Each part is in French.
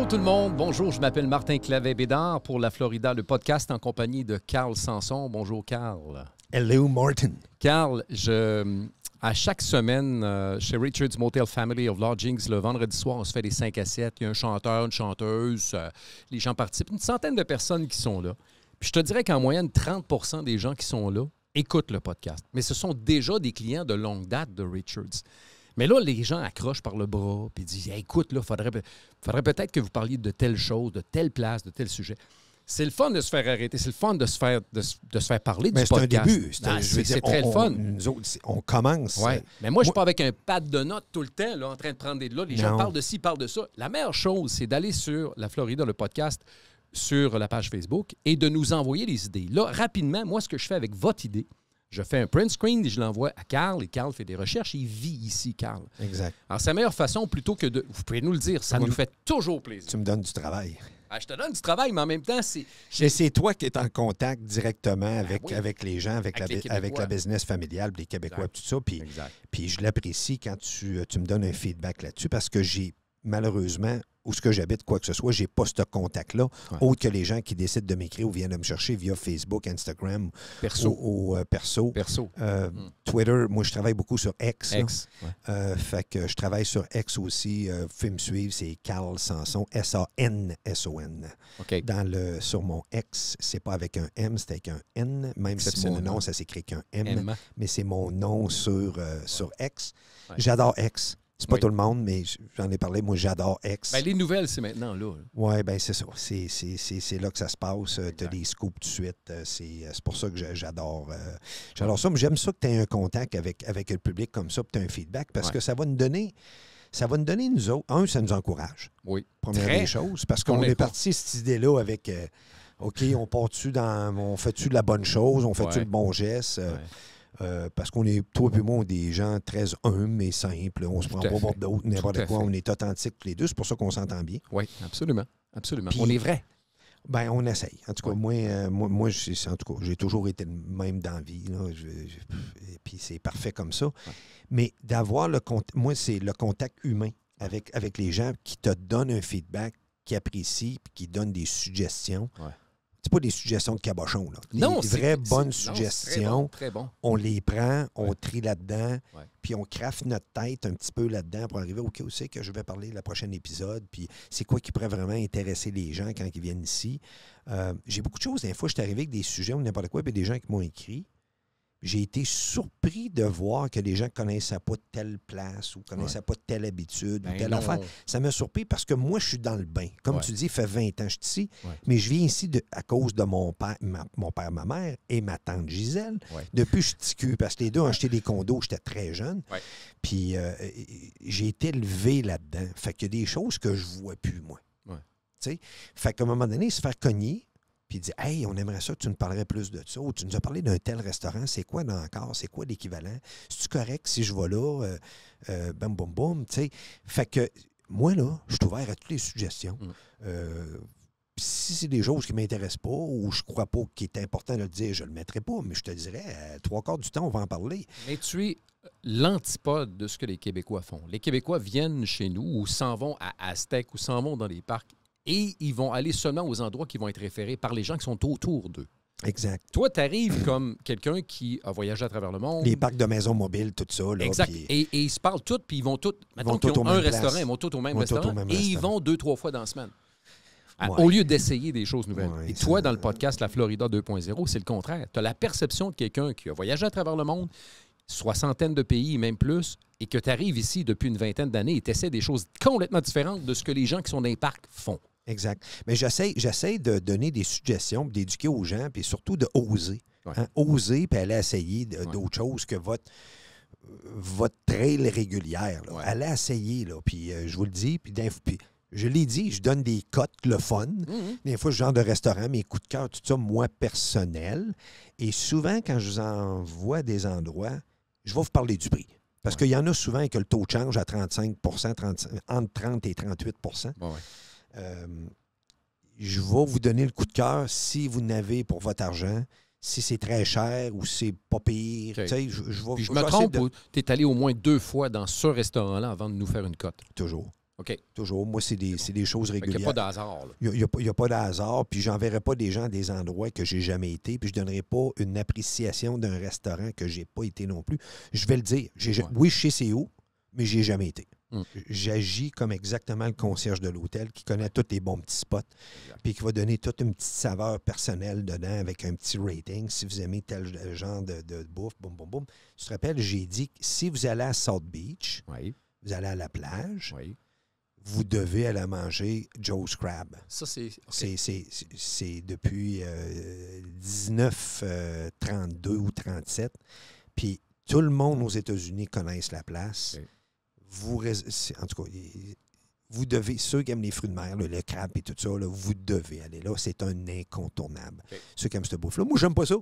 Bonjour tout le monde, bonjour, je m'appelle Martin Clavet-Bédard pour La Florida, le podcast en compagnie de Carl Sanson. Bonjour Carl. Hello Martin. Carl, je, à chaque semaine, euh, chez Richards Motel Family of Lodgings, le vendredi soir, on se fait des 5 à 7. Il y a un chanteur, une chanteuse, euh, les gens participent. Une centaine de personnes qui sont là. Puis je te dirais qu'en moyenne, 30 des gens qui sont là écoutent le podcast. Mais ce sont déjà des clients de longue date de Richards. Mais là, les gens accrochent par le bras, puis disent écoute, là, faudrait, faudrait peut-être que vous parliez de telle chose, de telle place, de tel sujet. C'est le fun de se faire arrêter, c'est le fun de se faire, de, se faire parler du podcast. C'est un début. C'est très le fun. on commence. Ouais. Mais moi, je suis pas avec un pad de notes tout le temps, là, en train de prendre des là. Les gens parlent de ci, parlent de ça. La meilleure chose, c'est d'aller sur La Floride, le podcast, sur la page Facebook, et de nous envoyer les idées. Là, rapidement, moi, ce que je fais avec votre idée, je fais un print screen et je l'envoie à Carl. Et Carl fait des recherches. Et il vit ici, Carl. Exact. Alors, sa meilleure façon, plutôt que de. Vous pouvez nous le dire, ça nous fait toujours plaisir. Tu me donnes du travail. Ah, je te donne du travail, mais en même temps, c'est. c'est toi qui es en contact directement ah, avec, avec les gens, avec, la, business familiale, les Québécois, tout ça. Puis, puis je l'apprécie quand tu, tu me donnes un feedback là-dessus parce que j'ai malheureusement ce que j'habite, quoi que ce soit, j'ai pas ce contact-là, autre que les gens qui décident de m'écrire ou viennent de me chercher via Facebook, Instagram, perso, ou, euh, perso, perso. Euh, hmm. Twitter. Moi, je travaille beaucoup sur X. Euh, fait que je travaille sur X aussi. vous pouvez me suivre, c'est Carl Sanson, S A N S O N. Dans le sur mon X, c'est pas avec un M, c'est avec un N. Même si c'est mon nom, ça s'écrit qu'un M, M, mais c'est mon nom sur sur X. J'adore X. C'est pas tout le monde, mais j'en ai parlé. Moi, j'adore X. Ben, les nouvelles, c'est maintenant là. Hein. Oui, ben c'est ça. C'est là que ça se passe. Euh, tu as des scoops tout de suite. Euh, euh, c'est pour ça que j'adore j'adore ça. Mais j'aime ça que tu aies un contact avec, avec le public comme ça, puis tu as un feedback, parce que ça va nous donner. Ça va nous donner, nous autres, un, ça nous encourage. Oui. Première chose, des choses, parce qu'on est parti cette idée-là avec OK, on part-tu dans. On fait-tu de la bonne chose, on fait-tu le bon geste. Euh, parce qu'on est, toi et moi, des gens très humbles et simples. On se prend pas pour d'autres, n'importe quoi. On est authentiques les deux. C'est pour ça qu'on s'entend bien. Oui, absolument. Absolument. on est vrai. Ben, on essaye. En tout cas, euh, moi, moi, moi en j'ai toujours été le même d'envie. puis c'est parfait comme ça. Mais d'avoir le contact, moi, c'est le contact humain avec, avec les gens qui te donnent un feedback, qui apprécient, puis qui donnent des suggestions. Ouais c'est pas des suggestions de cabochon. Là. non, des vraies bonnes Très bon, On les prend, on trie là-dedans, puis on craft notre tête un petit peu là-dedans pour arriver au où c'est que je vais parler le prochain épisode, puis c'est quoi qui pourrait vraiment intéresser les gens quand ils viennent ici. Euh, j'ai beaucoup de choses. Des fois, je suis arrivé avec des sujets ou n'importe quoi, puis des gens qui m'ont écrit j'ai été surpris de voir que les gens ne connaissaient pas telle place ou ne connaissaient pas telle habitude ou ben telle affaire. Ça m'a surpris parce que moi, je suis dans le bain. Comme tu dis, il fait 20 ans que je suis ici, mais je viens ici à cause de mon père, ma, mon père, ma mère et ma tante Gisèle. Depuis, je suis ticu parce que les deux ont acheté des condos, j'étais très jeune. Puis euh, j'ai été élevé là-dedans. Fait que y a des choses que je ne vois plus, moi. Fait qu'à un moment donné, se faire cogner, puis dit Hey, on aimerait ça, tu nous parlerais plus de ça, ou tu nous as parlé d'un tel restaurant, c'est quoi dans encore, c'est quoi l'équivalent, Si tu correct si je vais là, euh, euh, bam, boum, boum, tu sais. Fait que moi, là, je suis ouvert à toutes les suggestions. Mm. Euh, si c'est des choses qui ne m'intéressent pas ou je ne crois pas qu'il est important de le dire, je ne le mettrai pas, mais je te dirais, trois quarts du temps, on va en parler. Mais tu es l'antipode de ce que les Québécois font. Les Québécois viennent chez nous ou s'en vont à Aztec ou s'en vont dans les parcs et ils vont aller seulement aux endroits qui vont être référés par les gens qui sont autour d'eux. Exact. Toi, tu arrives comme quelqu'un qui a voyagé à travers le monde. Les parcs de maisons mobiles, tout ça. exact. Et, ils se parlent tous, puis ils vont tous. Maintenant ont un restaurant, ils vont tous au même restaurant. et ils vont deux, trois fois dans la semaine. Au lieu d'essayer des choses nouvelles. et toi, dans le podcast La Florida 2.0, c'est le contraire. Tu as la perception de quelqu'un qui a voyagé à travers le monde, soixantaine de pays, même plus, et que tu arrives ici depuis une vingtaine d'années et tu essaies des choses complètement différentes de ce que les gens qui sont dans les parcs font. Exact. Mais j'essaie, j'essaie de donner des suggestions, d'éduquer aux gens, puis surtout de oser. Hein. Oser, puis aller essayer d'autres choses que votre votre trail régulière. Aller essayer, là. Puis euh, je vous le dis, puis, je l'ai dit, je donne des cotes, le fun. Mm-hmm. Des fois, ce genre de restaurant, mes coups de cœur, tout ça, moi, personnel. Et souvent, quand je vous envoie des endroits, je vais vous parler du prix. Parce qu'il y en a souvent que le taux change à 35 entre 30 et 38 bah ouais, euh, je vais vous donner le coup de cœur si vous n'avez pour votre argent si c'est très cher ou c'est pas pire. je, me trompe, tu es allé au moins deux fois dans ce restaurant-là avant de nous faire une cote. Toujours. OK. Toujours. Moi, c'est des, choses régulières. Il n'y a pas d'hasard hasard. Il n'y a, pas de Puis, j'enverrai pas des gens à des endroits que j'ai jamais été. Puis, je donnerai pas une appréciation d'un restaurant que j'ai pas été non plus. Je vais le dire. Oui, chez sais c'est où, mais j'ai jamais été. Mm. J'agis comme exactement le concierge de l'hôtel qui connaît tous les bons petits spots, puis qui va donner toute une petite saveur personnelle dedans avec un petit rating. Si vous aimez tel euh, genre de, bouffe, boum, boum, boum. Tu te rappelles, j'ai dit que si vous allez à South Beach, vous allez à la plage, vous devez aller manger Joe's Crab. Ça, c'est. C'est depuis 1932 euh, euh, ou 37. Puis tout le monde aux États-Unis connaît la place. Oui vous, en tout cas, vous devez, ceux qui aiment les fruits de mer, le, crabe et tout ça, vous devez aller là. C'est un incontournable. Ceux qui aiment cette bouffe-là. Moi, j'aime pas ça.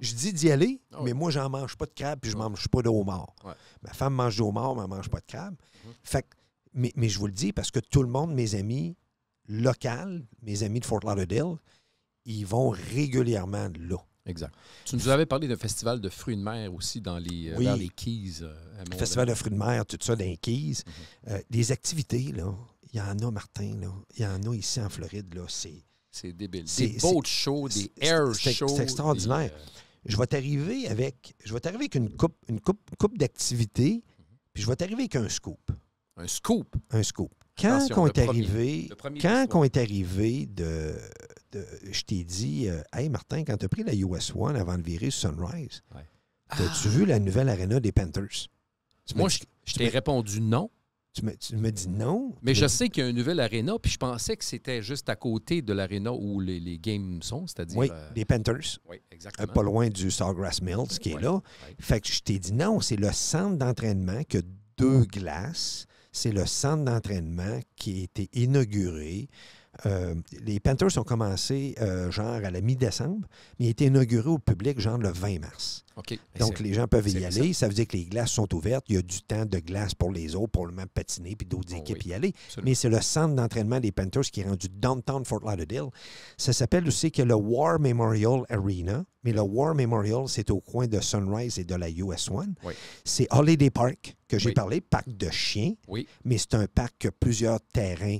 Je dis d'y aller, ah mais moi, moi, j'en mange pas de crabe puis je mange pas de homard. Ma femme mange du homard, mais elle mange pas de crabe. Mhm. Fait mais, mais je vous le dis parce que tout le monde, mes amis locaux, mes amis de Fort Lauderdale, ils vont régulièrement là. Exact. Tu nous avais parlé d'un festival de fruits de mer aussi dans les, euh, oui. les Keys. Euh, festival de fruits de mer, tout ça dans les Keys. Mhm. Euh, des activités, là. Il y en a, Martin, là. Il y en a ici en Floride, là. C'est. C'est débile. Des boat shows, des air shows. C'est extraordinaire. Je vais t'arriver avec. Je vais t'arriver avec une coupe, une coupe, d'activités, mhm. puis je vais t'arriver avec un scoop. Un scoop? Un scoop. Quand qu'on est arrivé. Quand on est arrivé de euh, je t'ai dit, euh, hey Martin, quand tu as pris la US One avant de virer Sunrise, as-tu ah. vu la nouvelle arena des Panthers? Moi, je, t'ai répondu non. Tu me, tu dis non. Mais je sais qu'il y a une nouvelle aréna, puis je pensais que c'était juste à côté de l'arena où les, games sont, c'est-à-dire. Oui, euh, Panthers. Oui, exactement. pas loin du Sawgrass Mills qui est là. Fait que je t'ai dit non, c'est le centre d'entraînement que a deux glaces. C'est le centre d'entraînement qui a été inauguré euh, les Panthers ont commencé euh, genre à la mi-décembre, mais ils a été inauguré au public genre le 20 mars. Donc les gens peuvent y aller. Ça. veut dire que les glaces sont ouvertes. Il y a du temps de glace pour les autres, pour le même patiner, puis d'autres oh équipes y aller. Mais c'est le centre d'entraînement des Panthers qui est rendu downtown Fort Lauderdale. Ça s'appelle aussi que le War Memorial Arena. Mais le War Memorial, c'est au coin de Sunrise et de la US One. C'est Holiday Park que j'ai parlé, parc de chiens. Mais c'est un parc qui a plusieurs terrains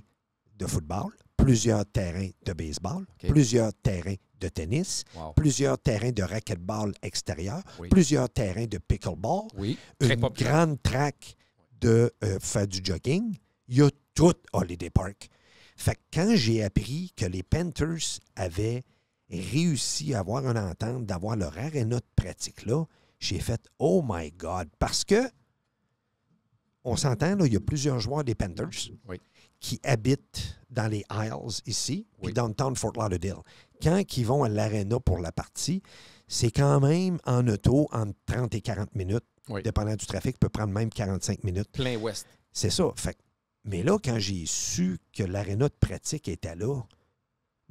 de football plusieurs terrains de baseball, plusieurs terrains de tennis, plusieurs terrains de racquetball extérieur, plusieurs terrains de pickleball, une grande track de euh, faire du jogging. Il y a tout Holiday Park. Fait que quand j'ai appris que les Panthers avaient réussi à avoir une entente, d'avoir leur aréna de pratique-là, j'ai fait Oh my God! Parce que, on s'entend, il y a plusieurs joueurs des Panthers. Oui qui habitent dans les Isles ici, le town de Fort Lauderdale. Quand ils vont à l'aréna pour la partie, c'est quand même en auto entre 30 et 40 minutes. Dépendant du trafic, peut prendre même 45 minutes. Plein ouest. C'est ça. Fait. Mais là, quand j'ai su que l'aréna de pratique était là,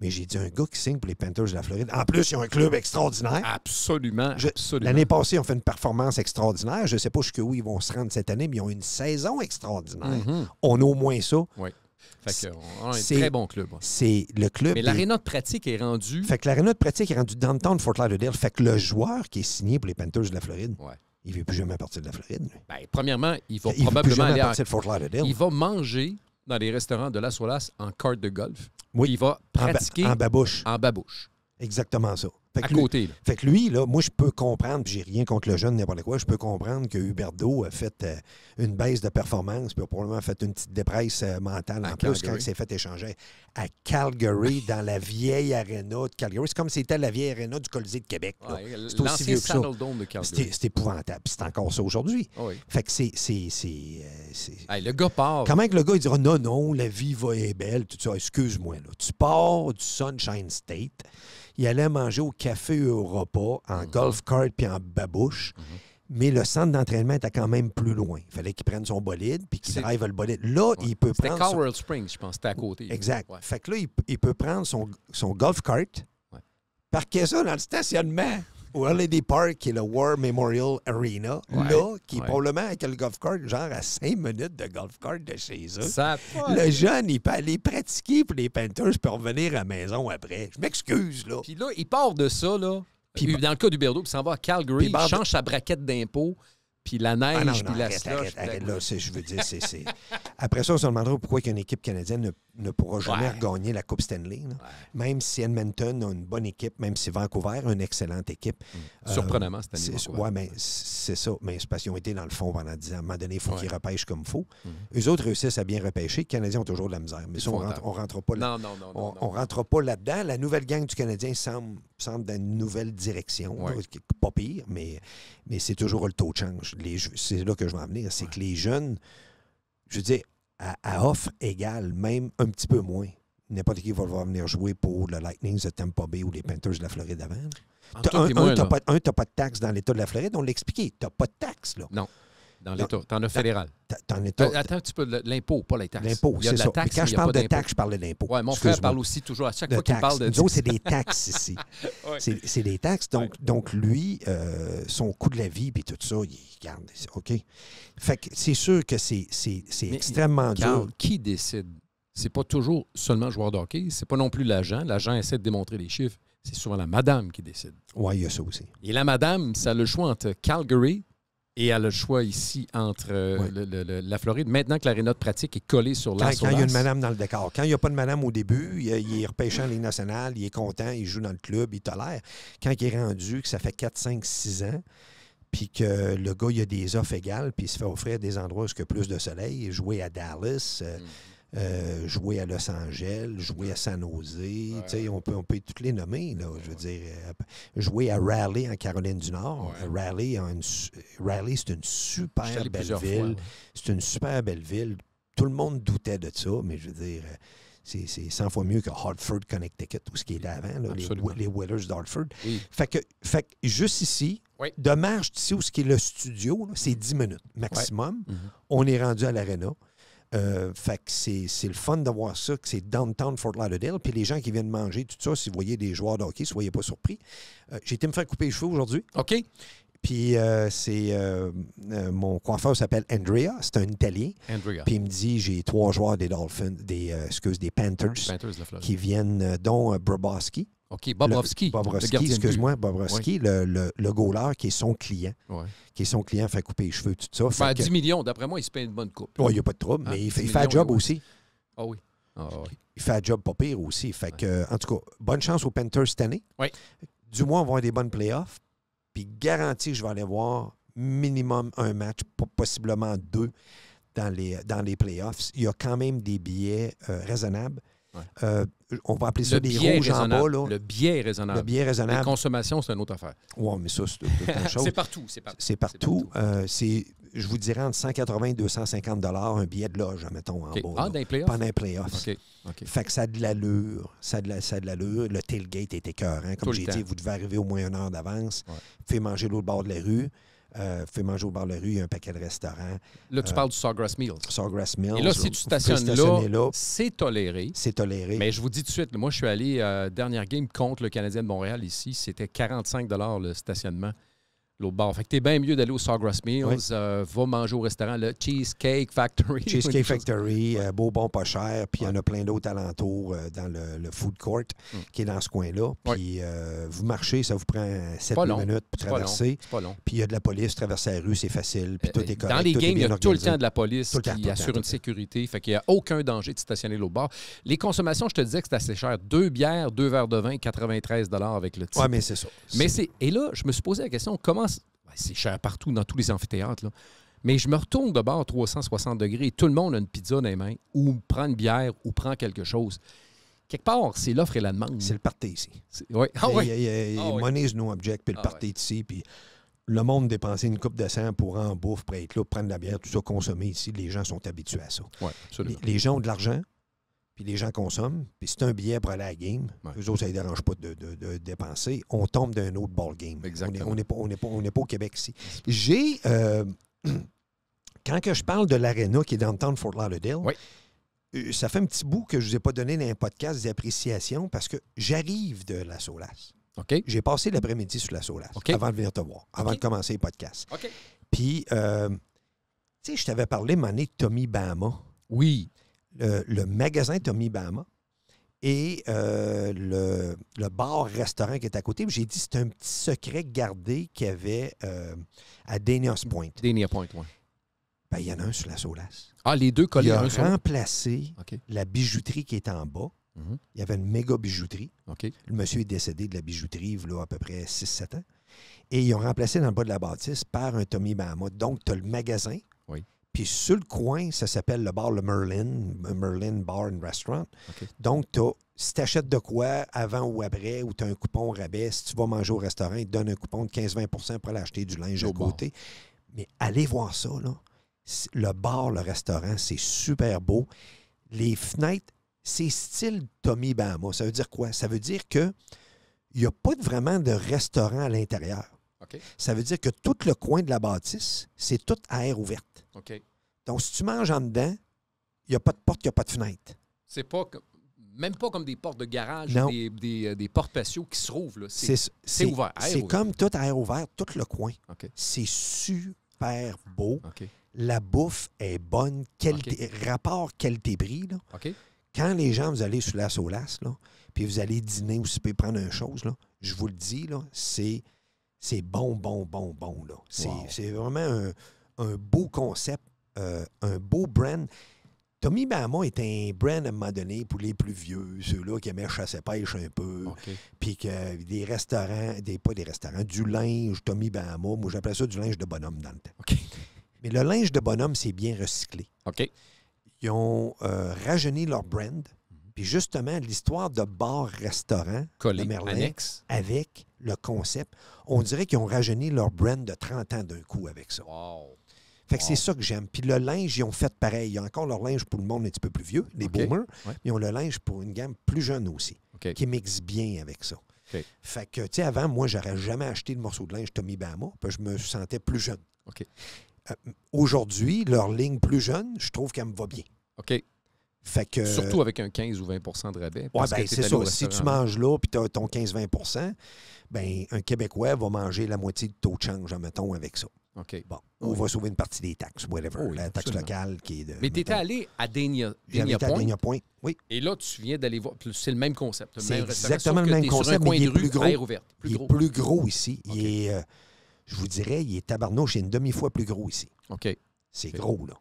mais j'ai dit un gars qui signe pour les Panthers de la Floride. En plus, ils ont un club extraordinaire. Absolument. absolument. L'année passée, ils ont fait une performance extraordinaire. Je ne sais pas jusqu'où ils vont se rendre cette année, mais ils ont une saison extraordinaire. Mhm. On a au moins ça. Oui. Fait un très bon club. C'est le club. Mais l'aréna de pratique est rendue. Fait que l'aréna de pratique est rendue de Fort Lauderdale. Fait que le joueur qui est signé pour les Panthers de la Floride, il ne veut plus jamais partir de la Floride. Ben, premièrement, il va probablement veut aller de Fort Lauderdale. Il va manger dans les restaurants de la Solas en carte de golf. Oui. Il va pratiquer. en babouche. En babouche. Exactement ça. Fait que à côté. Lui, là. Fait que lui, là, moi, je peux comprendre, puis j'ai rien contre le jeune, n'importe quoi, je peux comprendre que Huberdo a fait euh, une baisse de performance, puis a probablement fait une petite dépresse euh, mentale en plus quand il s'est fait échanger à Calgary, dans la vieille aréna de Calgary. C'est comme si c'était la vieille aréna du Colisée de Québec. c'est aussi vieux que ça. C'est épouvantable. C'est encore ça aujourd'hui. Ah fait que c'est. Euh, le gars part. Comment que le gars, il dira non, non, la vie va est belle, tout ça. Excuse-moi. Tu pars du Sunshine State il allait manger au café et au repas, en mhm. golf cart puis en babouche. Mhm. Mais le centre d'entraînement était quand même plus loin. Il fallait qu'il prenne son bolide puis qu'il à le bolide. Là, il peut prendre. C'était Coral Springs, je pense, c'était à côté. Exact. Fait que là, il, peut prendre son, son golf cart, ouais. parquer ça dans le stationnement Holiday Park, qui est le War Memorial Arena, là, qui est probablement avec le golf cart, genre à 5 minutes de golf cart de chez eux. Ça le jeune, il peut aller pratiquer pour les Panthers puis revenir à la maison après. Je m'excuse, là. Puis là, il part de ça, là. Puis euh, dans le cas du Berdo, il s'en va à Calgary, il change sa braquette d'impôts puis la ah neige, puis la arrête, slush, arrête, arrête, là, je veux dire, c'est... Après ça, on se demandera pourquoi une équipe canadienne ne ne pourra jamais regagner la Coupe Stanley. Même si Edmonton a une bonne équipe, même si Vancouver a une excellente équipe. Mm. Surprenamment, Stanley. Oui, mais c'est ça. Mais c'est parce qu'ils ont été dans le fond pendant 10 ans. À un moment donné, il faut qu'ils repêchent comme il faut. Mm-hmm. Eux autres réussissent à bien repêcher. Les Canadiens ont toujours de la misère. Mais on rentre, pas là, dedans La nouvelle gang du Canadien semble, dans une nouvelle direction. Pas pire, mais, c'est toujours le taux de change. C'est là que je veux en venir. C'est que les jeunes, je veux dire, à, offre égale, même un petit peu moins. N'importe qui va venir jouer pour le Lightning le Tampa Bay ou les Panthers de la Floride avant. Ah, un, tu n'as pas, de taxes dans l'État de la Floride. On l'a expliqué. Tu n'as pas de taxes. Là. Non. Dans l'État. T'en as fédéral. Euh, attends un petit peu, l'impôt, pas les taxes. L'impôt, c'est ça. Taxe, quand je parle de taxes, je parle d'impôt. Oui, mon frère parle aussi toujours, à chaque fois qu'il parle de taxes. c'est des taxes ici. C'est des taxes. Donc, donc lui, euh, son coût de la vie, puis tout ça, il garde. OK. Fait que c'est sûr que c'est extrêmement dur. Qui décide? C'est pas toujours seulement joueur de hockey, c'est pas non plus l'agent. L'agent essaie de démontrer les chiffres. C'est souvent la madame qui décide. Oui, il y a ça aussi. Et la madame, ça a le choix entre Calgary, et elle a le choix ici entre euh, la Floride. Maintenant que l'aréna de pratique est collée sur la Quand, il y a une madame dans le décor. Quand il n'y a pas de madame au début, il, est repêchant en Ligue nationale, il est content, il joue dans le club, il tolère. Quand il est rendu, que ça fait 4, 5, 6 ans, puis que le gars, il a des offres égales, puis il se fait offrir des endroits où il y a plus de soleil, jouer à Dallas. Euh, mm. Euh, jouer à Los Angeles, jouer à San Jose, on, peut, on peut toutes les nommer. je veux dire, euh, jouer à Raleigh en Caroline du Nord. Raleigh, Raleigh c'est une super belle ville. C'est une super belle ville. Tout le monde doutait de ça, mais je veux dire euh, c'est 100 fois mieux que Hartford, Connecticut, tout ce qui est là avant, les, Willers d'Hartford. Fait, que, juste ici, de marche d'ici où ce qui est le studio, c'est 10 minutes maximum. Mhm. On est rendu à l'aréna. Euh, fait que c'est le fun d'avoir ça, que c'est downtown Fort Lauderdale. Puis les gens qui viennent manger, tout ça, si vous voyez des joueurs de hockey, soyez pas surpris. Euh, j'ai été me faire couper les cheveux aujourd'hui. OK. Puis euh, c'est mon coiffeur s'appelle Andrea, c'est un Italien. Puis il me dit j'ai trois joueurs des Dolphins, des excuse, des Panthers, qui viennent dont Broboski OK, Bobrovski. Bobrovski, excuse-moi, Bobrovski, le, le, le goaler qui est son client. Qui est son client, fait couper les cheveux, tout ça. Il fait 10 millions, d'après moi, il se paye une bonne coupe. Oui, il n'y a pas de trouble, hein? mais il fait, un job aussi. Ah oui. Ah il fait un job pas pire aussi. en tout cas, bonne chance aux Panthers cette année. Du moins, on va avoir des bonnes playoffs. Puis garanti, je vais aller voir minimum un match, possiblement deux, dans les, dans les playoffs. Il y a quand même des billets euh, raisonnables. Euh, on va appeler ça des rouges en bas. Le biais raisonnable. Le biais raisonnable. La consommation, c'est une autre affaire. Oui, mais ça, c'est autre c'est partout. C'est partout. Euh, je vous dirais, entre 180 et 250 un billet de loge, mettons, en bas. Ah, d'un playoff? Pendant un playoff. OK. Fait que ça a de l'allure. Ça de, la, Le tailgate était écœurant. Hein. Comme j'ai dit, vous devez arriver au moins une heure d'avance. Fait manger l'autre bord de la rue. Euh, fait manger au bar de rue, il y a un paquet de restaurants. Là, tu euh, parles du Sawgrass Mills. Sawgrass Et là, si tu stationnes là, c'est toléré. C'est toléré. Mais je vous dis tout de suite, moi, je suis allé, euh, dernière game contre le Canadien de Montréal ici, c'était 45 le stationnement l'autre bord. Fait que t'es bien mieux d'aller au Sawgrass Mills, euh, va manger au restaurant, le Cheesecake Factory. Cheesecake Factory, euh, beau bon pas cher, puis il y en a plein d'autres alentours euh, dans le, food court mm. qui est dans ce coin-là. Puis vous marchez, ça vous prend 7 minutes pour traverser. long. Puis il y a de la police, traverser la rue, c'est facile, puis tout est correct. Dans les games, il y a tout le temps de la police qui assure une sécurité, fait qu'il n'y a aucun danger de stationner l'autre bord. Les consommations, je te disais que c'est assez cher. Deux bières, deux verres de vin, 93 avec le titre. Oui, mais c'est ça. Mais c'est... Et là, je me suis posé la question, comment c'est cher partout, dans tous les amphithéâtres. Mais je me retourne de bord 360 degrés. tout le monde a une pizza dans les mains, ou prend une bière, ou prend quelque chose. Quelque part, c'est l'offre et la demande. C'est le parti ici. Oui. Ah, ah, is no object, puis le ah, parti ici. Puis le monde dépensait une coupe de sang pour en bouffe, pour être là, prendre de la bière, tout ça, consommer ici. Les gens sont habitués à ça. Oui, les gens ont de l'argent, puis les gens consomment, puis c'est un billet pour aller à la game. Eux autres, ça ne les dérange pas de, dépenser. On tombe d'un autre ball game. Exactement. On n'est pas, au Québec ici. J'ai. Euh, quand que je parle de l'aréna qui est dans le temps de Fort Lauderdale, euh, ça fait un petit bout que je ne vous ai pas donné dans un podcast d'appréciation parce que j'arrive de la Solace. OK. J'ai passé l'après-midi sur la Solace avant de venir te voir, avant de commencer le podcast. Puis, euh, tu sais, je t'avais parlé, mon Tommy Bama. Oui le, magasin Tommy Bahama et euh, le, bar-restaurant qui est à côté. J'ai dit c'est un petit secret gardé qu'il y avait euh, à Daniels Point. Daniels Point, oui. Ben, il y en a un sur la Solace. Ah, les deux collés. Il a un remplacé la bijouterie qui est en bas. Mhm. Il y avait une méga bijouterie. Le monsieur est décédé de la bijouterie il à peu près 6-7 ans. Et ils ont remplacé dans le bas de la bâtisse par un Tommy Bahama. Donc, tu as le magasin. Oui. Puis sur le coin, ça s'appelle le bar Le Merlin, Merlin Bar and Restaurant. Donc, si tu achètes de quoi avant ou après, ou tu as un coupon rabais, si tu vas manger au restaurant, ils te donnent un coupon de 15-20 pour aller acheter du linge au côté. Mais allez voir ça, là. Le bar, le restaurant, c'est super beau. Les fenêtres, c'est style Tommy Bahama. Ça veut dire quoi? Ça veut dire que il n'y a pas vraiment de restaurant à l'intérieur. Ça veut dire que tout le coin de la bâtisse, c'est tout à air ouvert. Donc, si tu manges en dedans, il n'y a pas de porte, il n'y a pas de fenêtre. C'est pas même pas comme des portes de garage, ou Des, des, euh, portes patio qui se rouvrent. C'est ouvert. C'est comme tout air ouvert, tout le coin. C'est super beau. La bouffe est bonne. Quel Rapport qualité-prix. Quand les gens, vous allez sur la solace, là, puis vous allez dîner ou si vous prendre une chose, là, je vous le dis, c'est bon, bon, bon, bon. C'est vraiment un un beau concept, euh, un beau brand. Tommy Bahama est un brand à un moment donné pour les plus vieux, ceux-là qui aimaient chasser pêche un peu. Puis que des restaurants, des, pas des restaurants, du linge Tommy Bahama. Moi, j'appelais ça du linge de bonhomme dans le temps. Mais le linge de bonhomme, c'est bien recyclé. OK. Ils ont euh, rajeuni leur brand. Puis justement, l'histoire de bar-restaurant de Merlin avec le concept, on dirait qu'ils ont rajeuni leur brand de 30 ans d'un coup avec ça. Wow. Fait que c'est ça que j'aime. Puis le linge, ils ont fait pareil. Ils ont encore leur linge pour le monde un petit peu plus vieux, les boomers. Ils ont le linge pour une gamme plus jeune aussi, qui mixe bien avec ça. Fait que, tu sais, avant, moi, j'aurais jamais acheté de morceau de linge Tommy Bahama, Puis je me sentais plus jeune. Euh, aujourd'hui, leur ligne plus jeune, je trouve qu'elle me va bien. OK. Fait que, Surtout avec un 15 ou 20 de rabais. Oui, bien, c'est ça. Si tu manges là puis tu as ton 15-20 ben, un Québécois va manger la moitié de taux de change, mettons avec ça. OK. Bon, ah on va sauver une partie des taxes, whatever. Ah la taxe locale qui est de. Mais tu étais allé à Digne Point. Oui. Et là, tu viens d'aller voir. C'est le même concept. Le c'est exactement le même concept, mais il est plus gros. il est plus gros ici. Il euh, je vous dirais, il est tabarnouche et une demi-fois plus gros ici. OK. C'est gros, là.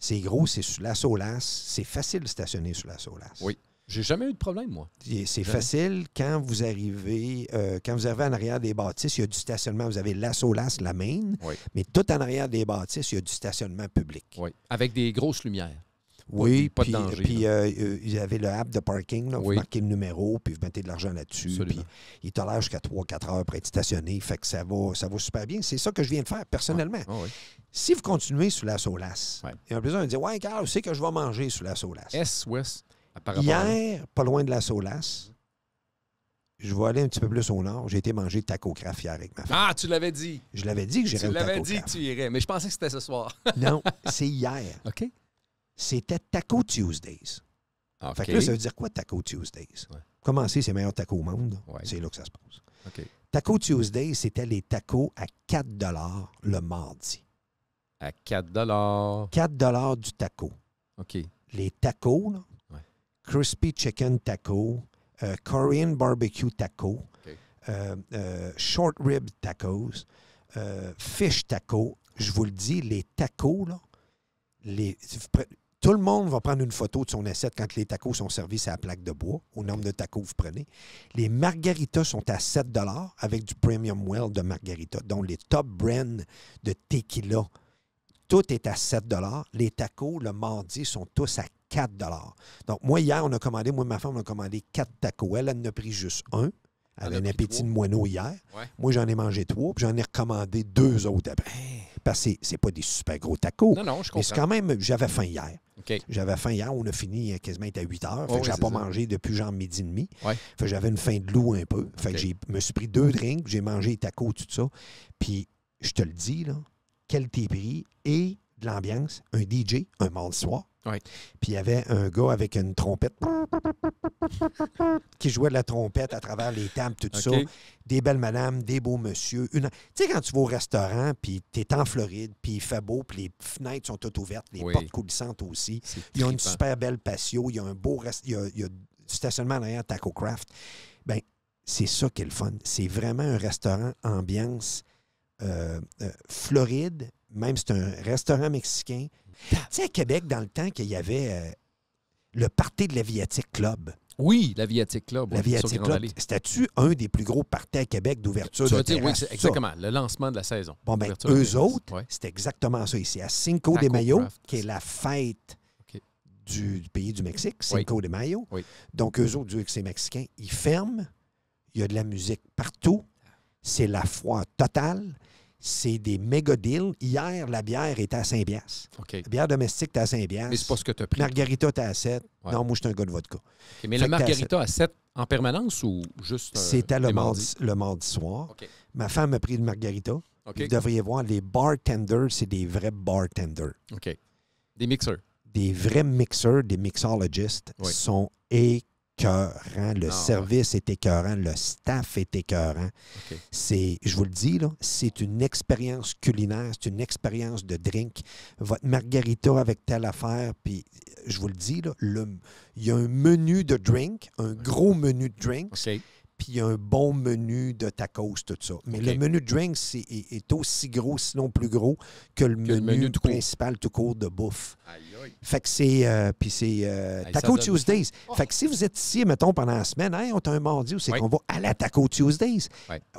C'est gros, c'est sur la solace. C'est facile de stationner sur la solace. Oui. J'ai jamais eu de problème, moi. C'est facile. Quand vous arrivez euh, quand vous arrivez en arrière des bâtisses, il y a du stationnement. Vous avez la solace, la Main, mais tout en arrière des bâtisses, il y a du stationnement public. Oui, avec des grosses lumières. Oui, pas de, puis, danger, puis euh, euh, vous avez le app de parking, vous marquez le numéro, puis vous mettez de l'argent là-dessus, puis il tolère jusqu'à 3-4 heures pour être stationné, fait que ça va, ça va super bien. C'est ça que je viens de faire, personnellement. Ah si vous continuez sous la solace, il y a un besoin de dire « Ouais, Carl, c'est que je vais manger sous la solace. » S Hier, pas loin de la Solace, je vais aller un petit peu plus au nord. J'ai été manger Taco Craft hier avec ma femme. Ah, tu l'avais dit. Je l'avais dit que j'irais au Tu l'avais dit que tu irais, mais je pensais que c'était ce soir. non, c'est hier. OK. C'était Taco Tuesdays. OK. ça veut dire quoi Taco Tuesdays? Ouais. Commencer, c'est le meilleur taco au monde. C'est là que ça se passe. OK. Taco Tuesdays, c'était les tacos à 4 le mardi. À 4 4 du taco. OK. Les tacos, là, Crispy Chicken Taco, euh, Korean Barbecue Taco, euh, euh, Short Rib Tacos, Fish Taco. Je vous le dis, les tacos, là, les, tout le monde va prendre une photo de son assiette quand les tacos sont servis à la plaque de bois, au nombre de tacos que vous prenez. Les margaritas sont à 7 avec du premium well de margarita, dont les top brands de tequila. Tout est à 7 Les tacos, le mardi, sont tous à 4 Donc, moi, hier, on a commandé, moi et ma femme, on a commandé 4 tacos. Elle, elle en pris juste un. Elle avait un appétit de moineau hier. Moi, j'en ai mangé 3 puis j'en ai recommandé deux autres après. Hein? Parce que c'est pas des super gros tacos. Non, non, je comprends. Mais c'est quand même, j'avais faim hier. J'avais faim hier, on a fini euh, quasiment à 8 heures. Je fait pas mangé depuis genre midi et demi. j'avais une faim de loup un peu. Fait que je me suis pris deux drinks, j'ai mangé les tacos, tout ça. Puis, je te le dis, là, qualité prix et de l'ambiance, un DJ, un mardi soir, puis il y avait un gars avec une trompette qui jouait de la trompette à travers les tables, tout ça. Des belles madames, des beaux monsieur. Tu sais, quand tu vas au restaurant, puis tu es en Floride, puis il fait beau, puis les fenêtres sont toutes ouvertes, les portes coulissantes aussi. Ils ont une super belle patio, il y a un beau y stationnement derrière Taco Craft. Ben, c'est ça qui est le fun. C'est vraiment un restaurant ambiance euh, euh, floride, même si c'est un restaurant mexicain tu sais, à Québec, dans le temps qu'il y avait euh, le party de l'Aviatique Club. Oui, l'Aviatique Club. L'Aviatique Club, c'était-tu un des plus gros parties à Québec d'ouverture de terrasse? Oui, exactement, le lancement de la saison. Bon, ben, eux autres, c'était c'est exactement ça ici. À Cinco de Mayo, qui est la fête du, pays du Mexique, Cinco de Mayo. Donc, eux autres, du que c'est mexicain, ils ferment. Il y a de la musique partout. C'est la foi totale c'est des méga deals. Hier, la bière était à Saint-Bias. La bière domestique était à Saint-Bias. Mais c'est pas ce que tu as pris. Margarita était à 7. Non, moi, je suis un gars de vodka. mais la le margarita à 7. en permanence ou juste. C'était le mardi, le mardi soir. Ma femme a pris le margarita. Vous devriez voir, les bartenders, c'est des vrais bartenders. Des mixeurs. Des vrais mixeurs, des mixologistes sont écrits. Le ah, service est écœurant. Le staff est écœurant. C'est, je vous le dis, c'est une expérience culinaire, c'est une expérience de drink. Votre margarita avec telle affaire, puis je vous le dis, il y a un menu de drink, un gros menu de drink. y Puis un bon menu de tacos, tout ça. Mais le menu de drink est, aussi gros, sinon plus gros, que le, menu, principal tout court de bouffe. Fait que c'est. Euh, puis c'est euh, Taco Tuesdays. Fait que si vous êtes ici, mettons, pendant la semaine, on a un mardi où c'est qu'on va à la Taco Tuesdays,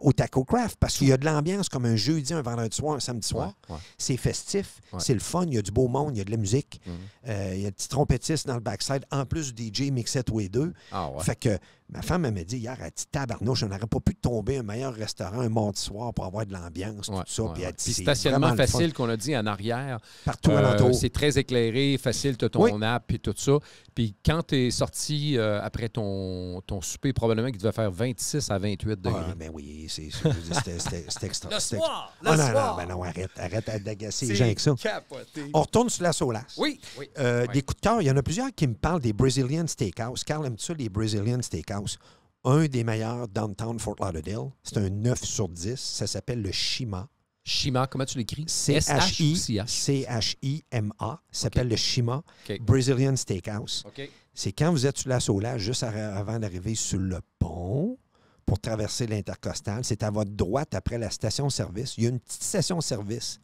au Taco Craft, parce qu'il y a de l'ambiance comme un jeudi, un vendredi soir, un samedi soir. C'est festif, c'est le fun, il y a du beau monde, il y a de la musique, mhm. euh, il y a des petits trompettistes dans le backside, en plus du DJ mixette Way 2 deux. Ah, Fait que Ma femme, elle m'a dit hier, à Titabarno, je n'aurais pas pu tomber un meilleur restaurant un mardi soir pour avoir de l'ambiance, tout ça. puis, stationnement facile qu'on a dit en arrière. Partout euh, alentour. C'est très éclairé, facile, tu ton app, puis tout ça. Puis quand tu es sorti euh, après ton, ton souper, probablement qu'il devait faire 26 à 28 ah, degrés. Ah, ben oui, c'est extraordinaire. le soir! Ah, non, non, ben non, arrête, arrête d'agacer les gens avec ça. On retourne sur la solace. Oui. oui. Euh, il y en a plusieurs qui me parlent des Brazilian Steakhouse. Carl aime ça, les Brazilian Steakhouse. Un des meilleurs downtown Fort Lauderdale. C'est un 9 sur 10. Ça s'appelle le Chima Chima, comment tu l'écris? C-H-I-M-A. ça s'appelle le Chima Brazilian Steakhouse. C'est quand vous êtes sur la Sola, juste avant d'arriver sur le pont pour traverser l'intercostal. C'est à votre droite après la station-service. Il y a une petite station-service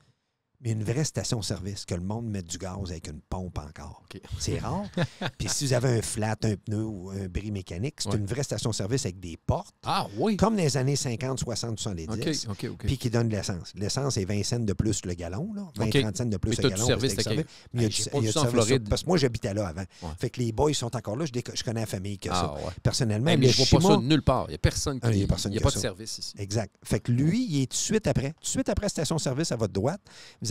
mais une vraie station-service, que le monde mette du gaz avec une pompe encore. C'est rare. Puis si vous avez un flat, un pneu ou un bris mécanique, c'est une vraie station-service avec des portes. Ah oui! Comme dans les années 50, 60, 70. Okay, Puis qui donne de l'essence. L'essence est 20 cents de plus le gallon, là. 20, 30 cents de plus le gallon. service, mais il y a du, il y a du service. Parce que moi, j'habitais là avant. Fait que les boys sont encore là. Je, connais la famille qui a ah, ça. Personnellement, mais, mais je vois pas ça nulle part. Il n'y a personne ah, qui. Il n'y a, pas de service ici. Exact. Fait que lui, il est tout de suite après. Tout de suite après station-service à votre droite,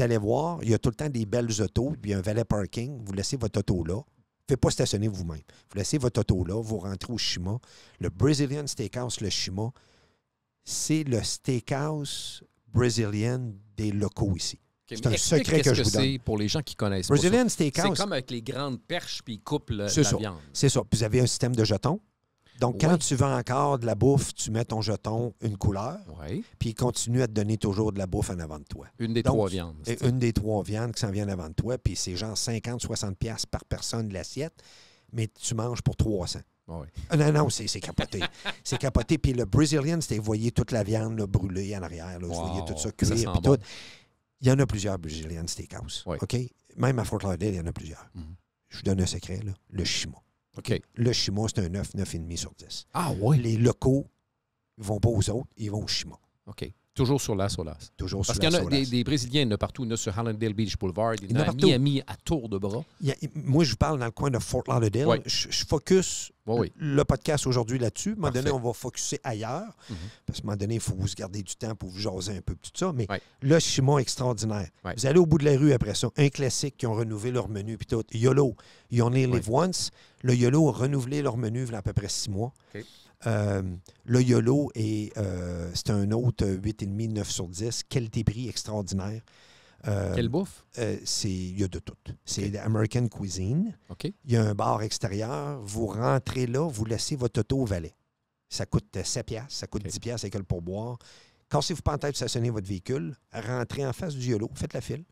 allez voir, il y a tout le temps des belles autos, puis un valet parking. Vous laissez votre auto là. Faites pas stationner vous-même. Vous laissez votre auto là, vous rentrez au Chima. Le Brazilian Steakhouse, le Chima, c'est le steakhouse brésilien des locaux ici. c'est un secret que, je vous donne. pour les gens qui connaissent Brazilian Steakhouse. C'est comme avec les grandes perches, puis ils coupent la, viande. C'est ça. vous avez un système de jetons. Donc, quand tu vends encore de la bouffe, tu mets ton jeton une couleur, puis il continue à te donner toujours de la bouffe en avant de toi. Une des trois viandes. Une des trois viandes qui s'en vient avant de toi, puis c'est genre 50-60$ par personne de l'assiette, mais tu manges pour 300. Ah euh, non, non, c'est capoté. c'est capoté. Puis le Brazilian, c'était, vous voyez toute la viande brûlée en arrière, vous voyez tout ça cuire, et tout. Il y en a plusieurs Brazilian Steakhouse. OK? Même à Fort Lauderdale, il y en a plusieurs. Mhm. Je vous donne un secret, le chimo. OK. Le Chima, c'est un 9, 9,5 sur 10. Ah oui? Les locaux, ils vont pas aux autres, ils vont au Chima. OK. Toujours sur la Solas. Toujours Parce qu'il y en a des, des, Brésiliens de partout. Il y en sur Hallandale Beach Boulevard, il y en a à Miami à tour de bras. moi, je vous parle dans le coin de Fort Lauderdale. Je, focus le podcast aujourd'hui là-dessus. À un moment donné, on va focuser ailleurs. Mhm. Parce qu'à un moment donné, il faut vous garder du temps pour vous jaser un peu tout ça. Mais là, Chimon extraordinaire. Vous allez au bout de la rue après ça. Un classique qui ont renouvelé leur menu. Puis tout. YOLO. You only live once. Le YOLO a renouvelé leur menu il y a à peu près six mois. Euh, le YOLO, est, euh, c'est un autre 8,5, euh, 9 sur 10. Quel prix extraordinaire. Euh, Quelle bouffe? Il y a de tout. C'est American cuisine. Il y a un bar extérieur. Vous rentrez là, vous laissez votre auto au valet. Ça coûte 7 piastres, ça coûte 10 avec le pourboire. Cassez-vous pas en tête de stationner votre véhicule, rentrez en face du YOLO, faites la file,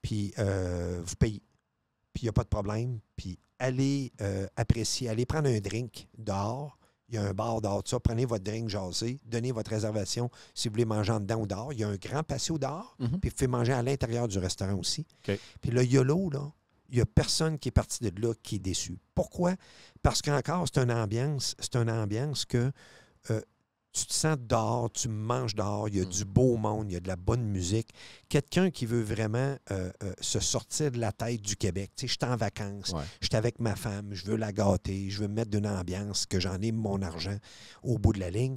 puis vous payez. Puis il n'y a pas de problème. Puis allez apprécier, allez prendre un drink dehors il y a un bar dehors de ça. Prenez votre drink jasé. Donnez votre réservation si vous voulez manger en dedans ou dehors. Il y a un grand patio dehors. Mhm. Puis vous manger à l'intérieur du restaurant aussi. Puis le YOLO, là, il n'y a personne qui est parti de là qui est déçu. Pourquoi? Parce qu'encore, c'est une ambiance, c'est une ambiance que euh, tu te sens dehors, tu manges dehors, il y a du mm. beau monde, il y a de la bonne musique. Quelqu'un qui veut vraiment euh, euh, se sortir de la tête du Québec. Tu sais, je suis en vacances, je suis avec ma femme, je veux la gâter, je veux mettre d'une ambiance, que j'en ai mon argent au bout de la ligne.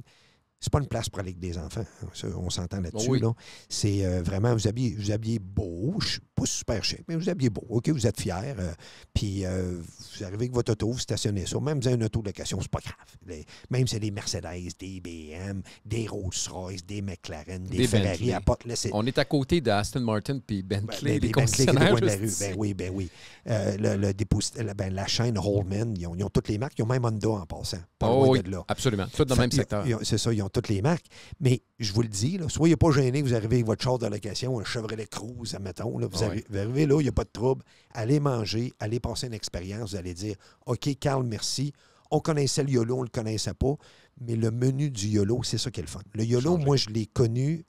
C'est pas une place pour aller avec des enfants. Hein, on s'entend là-dessus. C'est euh, vraiment, vous habillez, vous habillez beau pas super chic, mais vous habillez beau. OK, vous êtes fiers. Euh, puis euh, vous arrivez avec votre auto, vous stationnez ça. Même si vous avez une auto de location, c'est pas grave. même si c'est des Mercedes, des BM, des Rolls-Royce, des McLaren, des, Ferrari à porte, On est à côté d'Aston Martin puis Bentley, ben, ben, des, concessionnaires. de la rue. Ben oui, ben oui. Euh, le, ben, la chaîne Holman, ils ont, toutes les marques. Ils ont même Honda en passant. Pas oh, loin de là. Absolument. Tout dans le même secteur. C'est ça, ils ont toutes les marques. Mais je vous le dis, là, soyez pas gênés, vous arrivez avec votre char de location, un Chevrolet Cruze, admettons, là, vous, arrivez, vous, là, il n'y a pas de trouble, allez manger, allez passer une expérience, vous allez dire, OK, Carl, merci, on connaissait le YOLO, on ne le connaissait pas, mais le menu du YOLO, c'est ça qui est le fun. Le YOLO, moi, je l'ai connu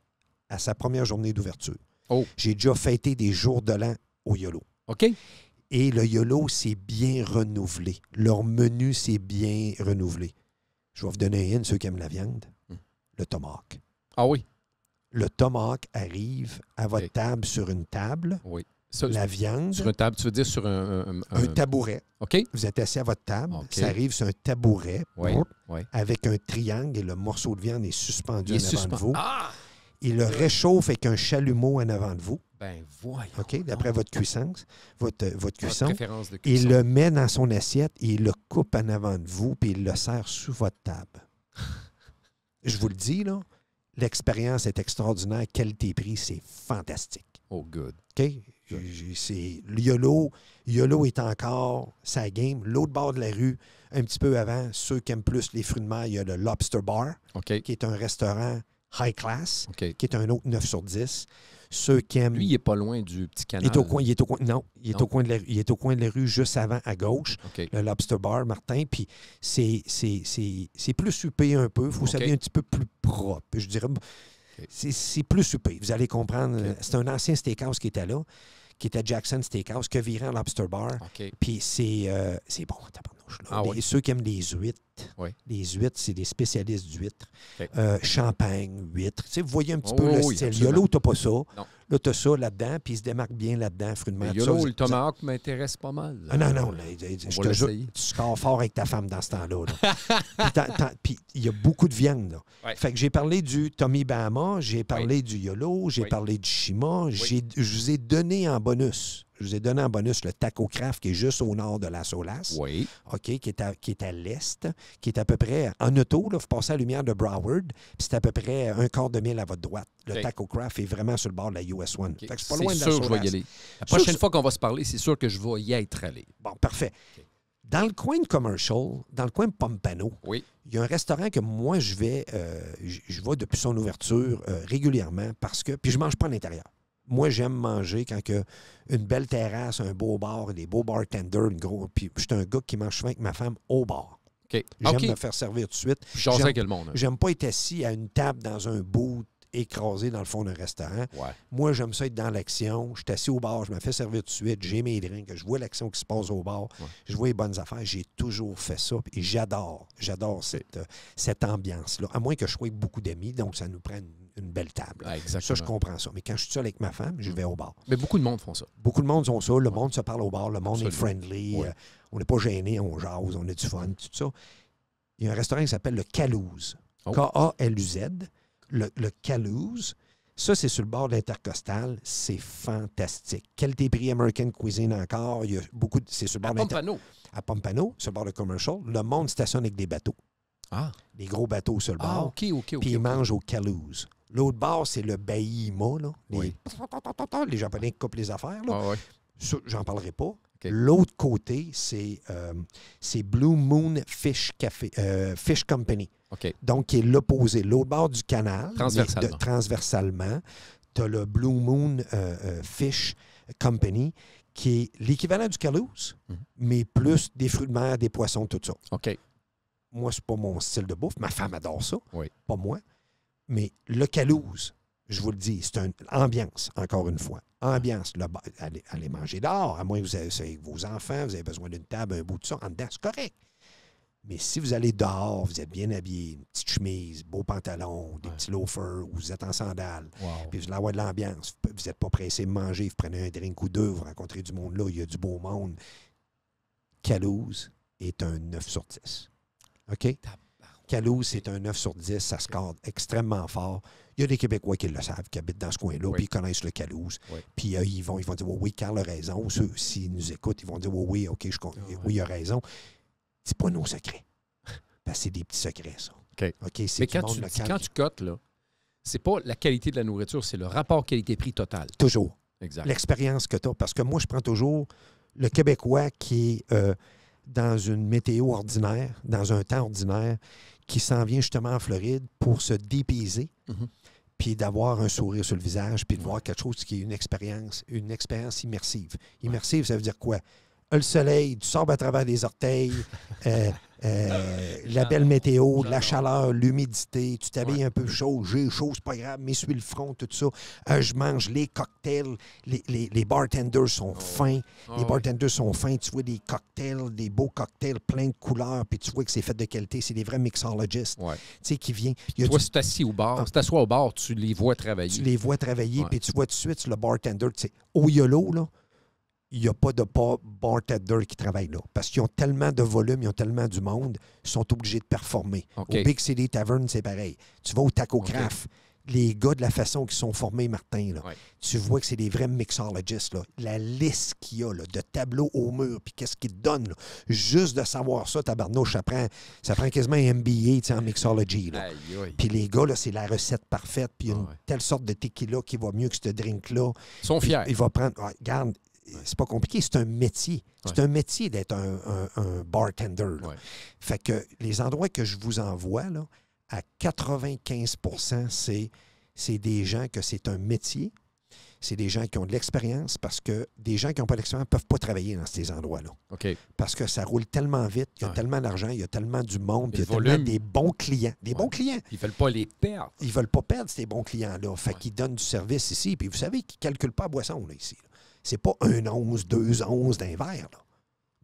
à sa première journée d'ouverture. Oh. J'ai déjà fêté des jours de l'an au YOLO. OK. Et le YOLO, s'est bien renouvelé. Leur menu, c'est bien renouvelé. Je vais vous donner un, ceux qui aiment la viande, hmm. le tomahawk. Ah oui. Le tomahawk arrive à votre table sur une table. Oui. la viande. Sur une table, tu veux dire sur un. Un, tabouret. OK. Vous êtes assis à votre table, ça arrive sur un tabouret oui. avec un triangle et le morceau de viande est suspendu en avant de vous. Ah! Il le réchauffe avec un chalumeau en avant de vous. Ben voyons. OK, d'après votre cuisson. Euh, votre, votre cuisson. il le met dans son assiette, et il le coupe en avant de vous, puis il le sert sous votre table. Je vous le dis, là, L'expérience est extraordinaire. Qualité-prix, c'est fantastique. Oh, good. OK? C'est, YOLO, YOLO est encore sa game. L'autre bord de la rue, un petit peu avant, ceux qui aiment plus les fruits de mer, il y a le Lobster Bar, qui est un restaurant high class, qui est un autre 9 sur 10. Lui, il n'est pas loin du petit canal. Il est au coin, il est au coin, non, il est, Au coin de la, il est au coin de la rue, juste avant, à gauche, le Lobster Bar, Martin. Puis c'est, plus supé un peu. Il faut un petit peu plus propre. Je dirais, c'est, plus supé. Vous allez comprendre. C'est un ancien steakhouse qui était là, qui était Jackson Steakhouse, que en Lobster Bar. Puis c'est, euh, c'est bon, ah ceux qui aiment les huîtres. Les huîtres, c'est des spécialistes d'huîtres. Euh, champagne, huîtres. vous voyez un petit oh peu le style. Yolo, t'as pas ça. Là, tu ça là-dedans, puis il se démarque bien là-dedans, fruit de mer. Yolo, le tomahawk m'intéresse pas mal. Ah non, non. je te jure, tu scores fort avec ta femme dans ce temps-là. puis il y a beaucoup de viande. Fait que j'ai parlé du Tommy Bahama, j'ai parlé du Yolo, j'ai parlé du Shima. Je vous ai donné en bonus je vous ai donné en bonus le Craft qui est juste au nord de la Solace. Oui. OK, qui est à, l'est, qui est à peu près en auto. Là, vous passez à la lumière de Broward, puis c'est à peu près un quart de mille à votre droite. Le Taco Craft est vraiment sur le bord de la US One. c'est pas loin de la sûr que je vais y aller. La prochaine fois qu'on va se parler, c'est sûr que je vais y être allé. Bon, parfait. Dans le coin de Commercial, dans le coin de Pompano, oui. il y a un restaurant que moi, je vais, euh, je, vois vais depuis son ouverture euh, régulièrement parce que. Puis je mange pas à l'intérieur moi, j'aime manger quand que une belle terrasse, un beau bar, des beaux bartenders, Puis je un gars qui mange souvent avec ma femme au bar. J'aime me faire servir tout de suite. Hein. J'aime pas être assis à une table dans un bout écrasé dans le fond d'un restaurant. Moi, j'aime ça être dans l'action. Je suis assis au bar, je me fais servir tout de suite, j'ai mes drinks, je vois l'action qui se passe au bar, je vois les bonnes affaires. J'ai toujours fait ça et j'adore, j'adore euh, cette, ambiance-là. À moins que je sois avec beaucoup d'amis, donc ça nous prenne une belle table. ça, je comprends ça. Mais quand je suis seul avec ma femme, je vais au bar. Mais beaucoup de monde font ça. Beaucoup de monde font ça. Le monde se parle au bar, le monde est friendly, euh, on n'est pas gêné, on jase, on a du fun, tout ça. Il y a un restaurant qui s'appelle le Calouse. Oh. K-A-L-U-Z le, Calouse. Ça, c'est sur le bord de l'intercostal. C'est fantastique. Quel débris American Cuisine encore. Il y a beaucoup de... C'est sur le bord à de Pompano. À Pompano, sur le bord de Commercial. Le monde stationne avec des bateaux. Ah. Des gros bateaux sur le ah, bord. Ah, Puis ils mangent au Calouse. L'autre bord, c'est le Baïma, là. Les... Japonais qui Japonais coupent les affaires, là. Ah, j'en parlerai pas. L'autre côté, euh, c'est Blue Moon Fish, euh, Fish Company. Donc, qui est l'opposé, l'autre bord du canal, transversalement. tu as le Blue Moon euh, euh, Fish Company, qui est l'équivalent du Calouse, mhm. mais plus des fruits de mer, des poissons, tout ça. OK. Moi, c'est pas mon style de bouffe. Ma femme adore ça. Pas moi. Mais le Calouse, je vous le dis, c'est une ambiance, encore une fois. Ambiance. Le, allez, allez, manger dehors, à moins que vous ayez vos enfants, vous avez besoin d'une table, un bout de ça. En dedans, c'est correct. Mais si vous allez dehors, vous êtes bien habillé, une petite chemise, beau pantalon, des petits loafers, ou vous êtes en sandales, puis vous avez de l'ambiance, vous n'êtes pas pressé de manger, vous prenez un drink ou deux, vous rencontrez du monde là, il y a du beau monde. Calouse est un 9 sur 10. OK? Calouse, c'est un 9 sur 10, ça se corde extrêmement fort. Il y a des Québécois qui le savent, qui habitent dans ce coin-là, puis ils connaissent le Calouse. Puis euh, ils, vont, ils vont dire, oui, Carl a raison. s'ils nous écoutent, ils vont dire, Oui, oui, OK, je, ah, oui, il a raison. C'est pas nos secrets. c'est des petits secrets, ça. OK. Mais quand tu, quand tu cotes, là, c'est pas la qualité de la nourriture, c'est le rapport qualité-prix total. Toujours. Exact. L'expérience que tu as. Parce que moi, je prends toujours le Québécois qui est euh, dans une météo ordinaire, dans un temps ordinaire, qui s'en vient justement en Floride pour se dépayser, mm-hmm. puis d'avoir un sourire sur le visage, puis de voir quelque chose qui est une expérience, une expérience immersive. Immersive, ça veut dire quoi? le soleil, du sable à travers les orteils, euh, euh, la belle météo, la chaleur, l'humidité, tu t'habilles un peu chaud, j'ai chaud, c'est pas grave, m'essuie le front, tout ça. Euh, je mange les cocktails, les, les, bartenders sont oh. fins, oh les bartenders sont fins, tu vois des cocktails, des beaux cocktails plein de couleurs, puis tu vois que c'est fait de qualité, c'est des vrais mixologistes, tu sais, qui viennent. toi, si assis au bar, ah. tu au bar, tu les vois travailler. Tu les vois travailler, puis tu vois tout de suite le bartender, tu sais, au YOLO, là, il n'y a pas de bartender qui travaille là. Parce qu'ils ont tellement de volume, ils ont tellement du monde, ils sont obligés de performer. Au Big City Tavern, c'est pareil. Tu vas au Taco les gars de la façon qu'ils sont formés, Martin, tu vois que c'est des vrais mixologists. La liste qu'il y a de tableaux au mur, puis qu'est-ce qu'ils te donnent. Juste de savoir ça, tabarnouche, ça prend, ça quasiment un MBA en mixology. Puis les gars, c'est la recette parfaite, puis ah une telle sorte de tequila qui va mieux que ce drink-là. Ils sont fiers. Il va prendre... regarde, c'est pas compliqué, c'est un métier. C'est un métier d'être un, bartender. Fait que les endroits que je vous envoie, là, à 95 c'est des gens que c'est un métier. C'est des gens qui ont de l'expérience parce que des gens qui n'ont pas d'expérience ne peuvent pas travailler dans ces endroits-là. ok Parce que ça roule tellement vite, il y a tellement d'argent, il y a tellement du monde, il y a tellement des bons clients. Des bons clients. Ils ne veulent pas les perdre. Ils ne veulent pas perdre ces bons clients-là. Fait qu'ils donnent du service ici. Puis vous savez qu'ils ne calculent pas à boisson là, ici. C'est pas un once, deux onces d'un verre.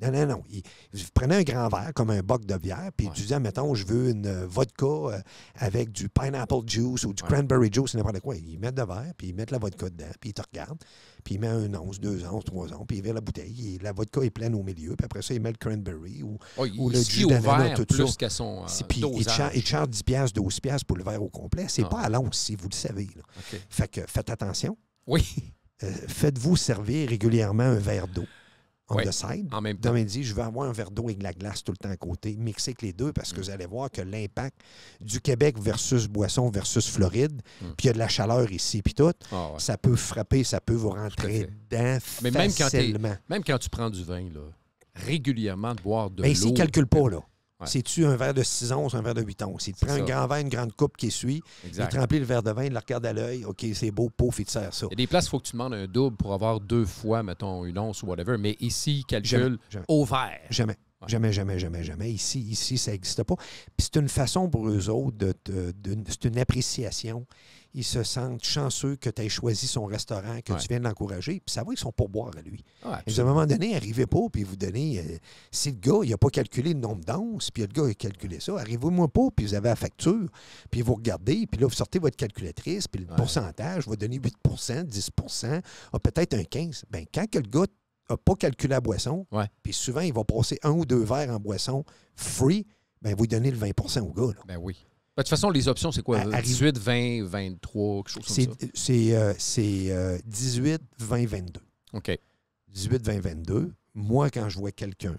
Non, non, non. Il, vous prenez un grand verre, comme un boc de bière, puis tu dis, mettons, je veux une euh, vodka euh, avec du pineapple juice ou du cranberry juice, n'importe quoi. Ils mettent le verre, puis ils mettent la vodka dedans, puis ils te regardent, puis ils mettent un once, deux onces, trois onces, puis ils virent la bouteille. Et la vodka est pleine au milieu, puis après ça, ils mettent le cranberry ou, ou le jus d'ananas, tout plus ça. Son, euh, puis ils chargent 10 piastres, 12 piastres pour le verre au complet. C'est n'est ah. pas à l'once, si vous le savez. Fait que faites attention. Oui. Euh, faites-vous servir régulièrement un verre d'eau. On En même temps. dit, je vais avoir un verre d'eau avec de la glace tout le temps à côté. Mixez les deux parce que mm. vous allez voir que l'impact du Québec versus Boisson versus Floride, mm. puis il y a de la chaleur ici, puis tout, ah, ça peut frapper, ça peut vous rentrer dedans Mais Même quand, même quand tu prends du vin, là, régulièrement de boire de l'eau. Mais ici, ne calcule pas, là. C'est-tu un verre de 6 onces, un verre de 8 ans Si tu prend un grand verre, une grande coupe qui suit, il te remplit le verre de vin, il le regarde à l'œil, OK, c'est beau, pauvre, il te sert ça. Il y a des places, il faut que tu demandes un double pour avoir deux fois, mettons, une once ou whatever, mais ici, calcul, au verre. Jamais. Jamais, jamais, jamais, jamais. Ici, ici ça n'existe pas. Puis c'est une façon pour eux autres, de, de c'est une appréciation ils se sentent chanceux que tu aies choisi son restaurant, que tu viennes l'encourager, puis ça va, ils sont pour boire à lui. Ah, à un moment donné, arrivez pas, puis vous donnez. Euh, si le gars, il n'a pas calculé le nombre d'onces, puis le gars a calculé ça, arrivez-moi pas, puis vous avez la facture, puis vous regardez, puis là, vous sortez votre calculatrice, puis le pourcentage va donner 8 10 peut-être un 15 Bien, quand que le gars n'a pas calculé la boisson, puis souvent, il va passer un ou deux verres en boisson free, ben vous donnez le 20 au gars. Ben oui. Bah, de toute façon, les options, c'est quoi? 18, 20, 23, quelque chose comme ça? C'est 18, 20, 22. OK. 18, 20, 22. Moi, quand je vois quelqu'un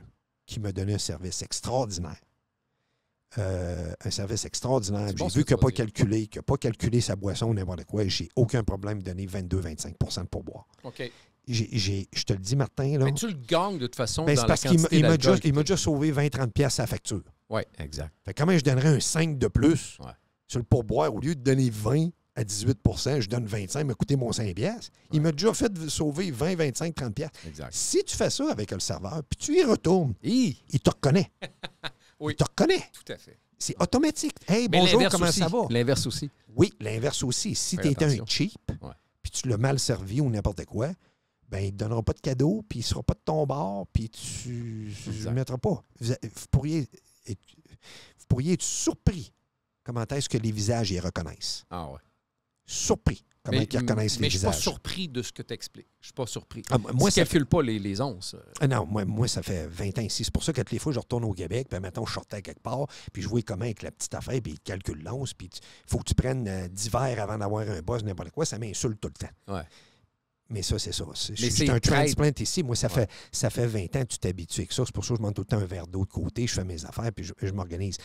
qui me donnait un service extraordinaire, euh, un service extraordinaire. J'ai vu qu'il n'a pas calculé, qu'il n'a pas calculé sa boisson ou n'importe quoi. J'ai aucun problème de donner 22-25 de pourboire. OK je te le dis, Martin. mais tu le gagnes de toute façon. Ben, c'est parce qu'il m'a déjà, sauvé 20-30$ à facture. Oui, exact. Fait je donnerais un 5 de plus sur le pourboire. Au lieu de donner 20 à 18 je donne 25, il m'a coûté mon 5$. Ouais. Il m'a déjà fait sauver 20, 25, 30$. Exact. Si tu fais ça avec le serveur, puis tu y retournes, il te reconnaît. oui. Il te reconnaît. Tout à fait. C'est automatique. Hey, bonjour, comment ça va? L'inverse aussi. Oui, l'inverse aussi. Si tu étais un cheap, puis tu l'as mal servi ou n'importe quoi, ben, il ne te donnera pas de cadeau, puis il ne sera pas de ton bord, puis tu ne le mettras pas. Vous, pourriez être, vous pourriez être surpris comment est-ce que les visages ils reconnaissent. Ah ouais. Surpris. Comment ils reconnaissent les visages. Mais je ne suis pas surpris de ce que tu expliques. Je ne suis pas surpris. Ah, moi, tu ne calcules pas les, onces. Euh. Ah non, moi, moi, ça fait 20 ans ici. C'est pour ça que toutes les fois, je retourne au Québec, puis maintenant, je sortais quelque part, puis je voyais comment avec la petite affaire, puis ils calcule l'once, puis il faut que tu prennes euh, divers avant d'avoir un boss, n'importe quoi. Ça m'insulte tout le temps. Ouais. Mais ça, c'est ça. c'est un transplant ici. Moi, ça, fait, ça fait 20 ans que tu t'habitues avec ça. C'est pour ça que je monte tout le temps un verre d'eau côté, je fais mes affaires, puis je, je m'organise.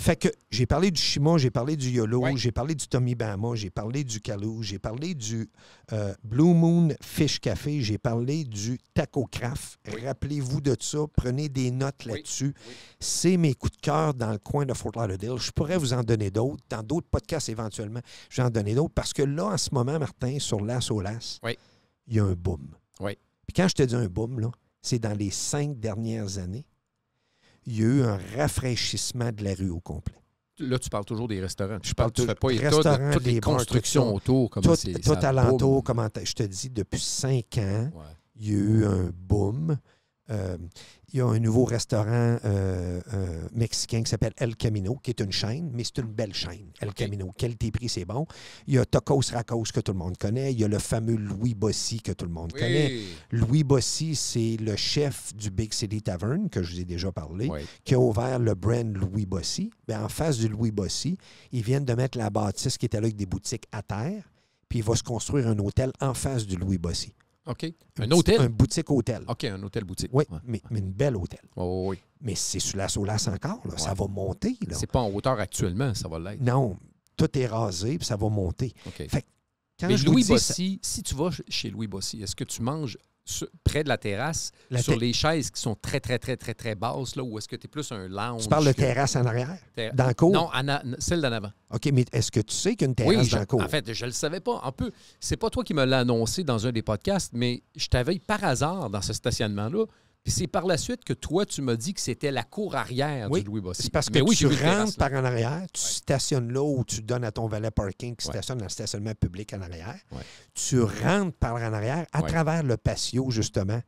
Fait que j'ai parlé du Chimon, j'ai parlé du YOLO, j'ai parlé du Tommy Bama, j'ai parlé du Calou, j'ai parlé du euh, Blue Moon Fish Café, j'ai parlé du Taco Craft. Rappelez-vous de ça. Prenez des notes là-dessus. C'est mes coups de cœur dans le coin de Fort Lauderdale. Je pourrais vous en donner d'autres. Dans d'autres podcasts, éventuellement, je vais en donner d'autres. Parce que là, en ce moment, Martin, sur l'As au LAS, il y a un boom. Oui. Puis quand je te dis un boom, c'est dans les cinq dernières années, il y a eu un rafraîchissement de la rue au complet. Là, tu parles toujours des restaurants. Je parle, tu fais pas restaurants, toutes les constructions autour. tout, tout alentour, comment je te dis, depuis cinq ans, il y a eu un boom. Euh, il y a un nouveau restaurant euh, euh, mexicain qui s'appelle El Camino, qui est une chaîne, mais c'est une belle chaîne, El Camino. Qualité-prix, c'est bon. Il y a Tacos Racos que tout le monde connaît. Il y a le fameux Louis Bossy que tout le monde connaît. Louis Bossy, c'est le chef du Big City Tavern, que je vous ai déjà parlé, qui a ouvert le brand Louis Bossy. Ben, en face du Louis Bossy, ils viennent de mettre la bâtisse qui était là avec des boutiques à terre, puis il va se construire un hôtel en face du Louis Bossy. OK. Un, hôtel? Un boutique hôtel. OK, un hôtel boutique. Oui, mais, mais, une belle hôtel. oui. Mais c'est sur la solace encore, ça va monter. Ce C'est pas en hauteur actuellement, ça va l'être. Non, tout est rasé, puis ça va monter. OK. mais Louis Bossy, si tu vas chez Louis Bossy, est-ce que tu manges près de la terrasse, sur les chaises qui sont très, très, très, très, très basses, là, où est-ce que tu es plus un lounge? Tu parles de terrasse en arrière? Dans le Non, celle d'en avant. OK, mais est-ce que tu sais qu'une terrasse dans le En fait, je ne le savais pas. Un peu, c'est pas toi qui me l'as annoncé dans un des podcasts, mais je t'avais par hasard dans ce stationnement-là c'est par la suite que toi, tu m'as dit que c'était la cour arrière oui, du Louis C'est parce que tu rentres par en arrière, tu stationnes là où tu donnes à ton valet parking qui stationne dans le stationnement public en arrière. Tu rentres par en arrière à travers le patio, justement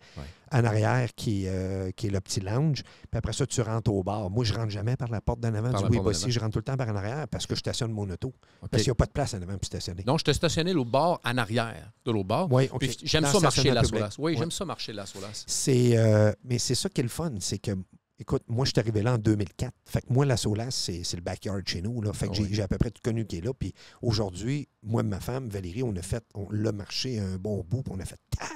en arrière qui, euh, qui est le petit lounge. Puis après ça, tu rentres au bar. Moi, je rentre jamais par la porte d'en avant du oui si Je rentre tout le temps par en arrière parce que je stationne mon auto. Parce qu'il n'y a pas de place en avant pour stationner. Donc, je te stationnais au bord, en arrière de l'eau-bord. Oui, j'aime ça marcher là sur Oui, j'aime ça marcher là C'est, euh, mais c'est ça qui est le fun. C'est que Écoute, moi, je suis arrivé là en 2004. Fait que moi, la solace, c'est le backyard chez nous. Fait que ah j'ai à peu près tout connu qui est là. Puis aujourd'hui, moi et ma femme, Valérie, on a fait, on l'a marché un bon bout, puis on a fait par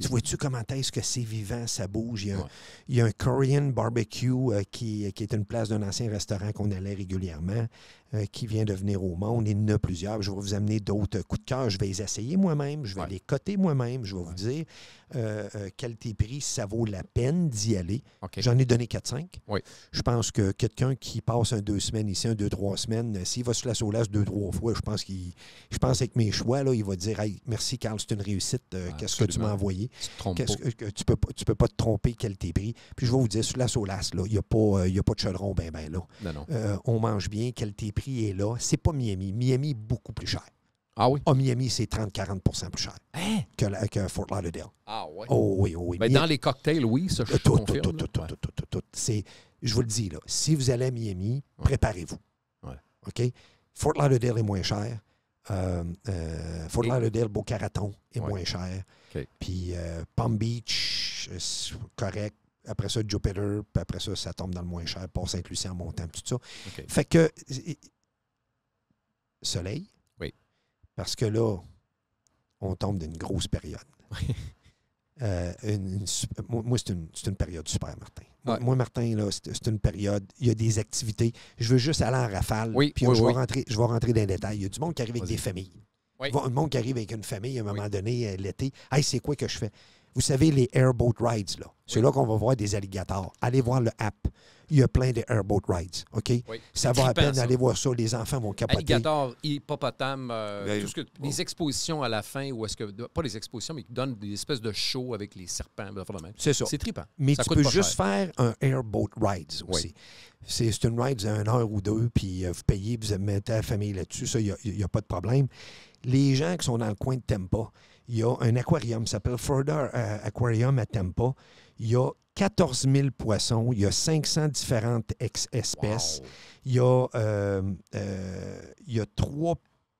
tu vois-tu comment est-ce que c'est vivant, ça bouge? Il y a, un, Korean barbecue euh, euh, qui, est une place d'un ancien restaurant qu'on allait régulièrement, euh, qui vient de venir au monde. Il y en a plusieurs. Je vais vous amener d'autres coups de cœur. Je vais les essayer moi-même. Je vais les coter moi-même. Je vais vous dire euh, qualité-prix, ça vaut la peine d'y aller. J'en ai donné 4-5. Je pense que quelqu'un qui passe un deux semaines ici, un deux, trois semaines, s'il va sur la Solace deux, trois fois, je pense qu'il je pense avec mes choix, là, il va dire merci Carl, c'est une réussite. Qu'est-ce que tu m'as envoyé? Tu ne peux, tu peux pas te tromper t'es prix. Puis je vais vous dire, sur la solace, il n'y a, pas, euh, a pas de chaudron ben ben là. Euh, on mange bien, t'es prix est là. C'est pas Miami. Miami est beaucoup plus cher. Ah oui? À ah, Miami, c'est 30-40 plus cher hein? que, Fort Lauderdale. Ah oh oui? Oh oui, oui. Ben, Mais dans les cocktails, oui, ça, je euh, confirme, tout, tout, tout, tout, tout, tout, tout. Je vous le dis, là, si vous allez à Miami, préparez-vous. OK? Fort Lauderdale est moins cher. Fort Lauderdale, Beau Caraton est moins cher. Puis euh, Palm Beach, euh, correct. Après ça, Jupiter, puis après ça, ça tombe dans le moins cher, pour Saint-Lucie en montant, tout ça. Fait que. Soleil. Oui. Parce que là, on tombe d'une grosse période. Euh, une, moi, c'est une, période super, Martin. Moi, Martin, c'est une période. Il y a des activités. Je veux juste aller en rafale. Oui, puis oui, je, vais rentrer, je vais rentrer dans les détails. Il y a du monde qui arrive avec des familles un monde qui arrive avec une famille à un moment donné, euh, l'été, hey, c'est quoi que je fais? Vous savez, les airboat rides, là. C'est là qu'on va voir des alligators. Allez voir le app. Il y a plein de airboat rides, OK? Ça va à peine d'aller voir ça. Les enfants vont capoter. Alligators, hippopotames, euh, ben, oh. les expositions à la fin, ou est-ce que... Pas les expositions, mais qui donnent des espèces de shows avec les serpents. C'est ça. C'est trippant. Mais tu peux juste faire un airboat ride aussi. C'est une ride d'une heure ou deux, puis euh, vous payez, vous mettez la famille là-dessus. Ça, il n'y a pas de problème les gens qui sont dans le coin de Tempa, il y a un aquarium ça s'appelle Further euh, Aquarium à Tempa. Il y a 14 000 poissons, il y a 500 différentes espèces, il, y a, euh, euh, il y a trois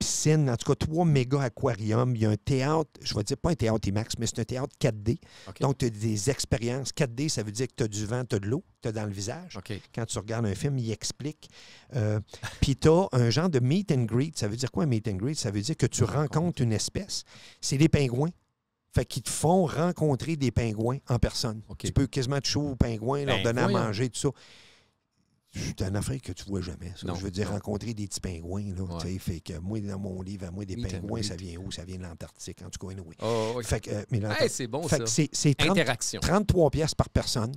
scène en tout cas trois méga aquariums. Il y a un théâtre, je vais dire pas un théâtre IMAX, mais c'est un théâtre 4D. Donc, tu as des expériences. 4D, ça veut dire que tu as du vent, tu as de l'eau, tu as dans le visage. Quand tu regardes un film, il explique. Euh, puis tu as un genre de meet and greet. Ça veut dire quoi un meet and greet? Ça veut dire que tu rencontres une espèce. C'est des pingouins. Fait qu'ils te font rencontrer des pingouins en personne. Tu peux quasiment te chauffer aux pingouins, leur ben, donner à manger, tout ça. Je suis en Afrique que tu vois jamais. Je veux dire, rencontrer des petits pingouins. Là, Fait que moi, dans mon livre, à moi, des pingouins, ça vient où? Ça vient de l'Antarctique, en tout cas. Anyway. Oh, oh, euh, c'est bon, C'est, 33 pièces par personne.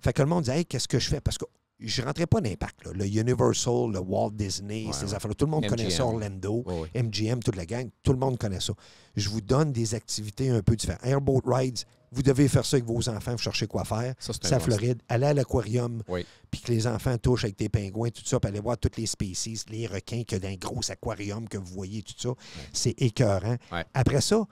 Fait que le monde dit, hey, qu'est-ce que je fais? Parce que je ne rentrais pas l'impact Le Universal, le Walt Disney, ces affaires-là. Tout le monde connaît ça, Orlando, MGM, toute la gang. Tout le monde connaît ça. Je vous donne des activités un peu différentes. Airboat Rides, vous devez faire ça avec vos enfants, vous cherchez quoi faire. Ça, c'est Floride. Aller à l'aquarium, oui. puis que les enfants touchent avec des pingouins, tout ça, puis aller voir toutes les species, les requins que d'un gros aquarium que vous voyez, tout ça. C'est écœurant. Après ça,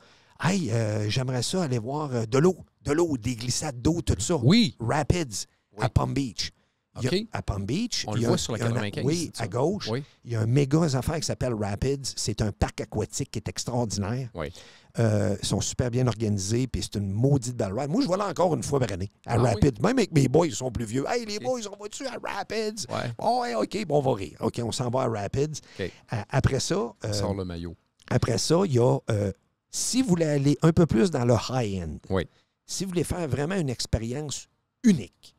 hey, euh, j'aimerais ça aller voir euh, de l'eau, de l'eau, des glissades d'eau, tout ça. Oui. Rapids, à Palm Beach. OK. à Palm Beach. On le voit sur la 95. oui, à gauche. Il y a un méga affaire qui s'appelle Rapids. C'est un parc aquatique qui est extraordinaire. Oui. Ils euh, sont super bien organisés, puis c'est une maudite balle ride. Moi, je vois là encore une fois par année, à ah Rapids. Même avec mes boys, ils sont plus vieux. Hey, les boys, on va-tu à Rapids? Ouais. Oh, OK, bon, on va rire. OK, on s'en va à Rapids. Euh, après ça. Euh, le maillot. Après ça, il y a. si vous voulez aller un peu plus dans le high-end, si vous voulez faire vraiment une expérience unique,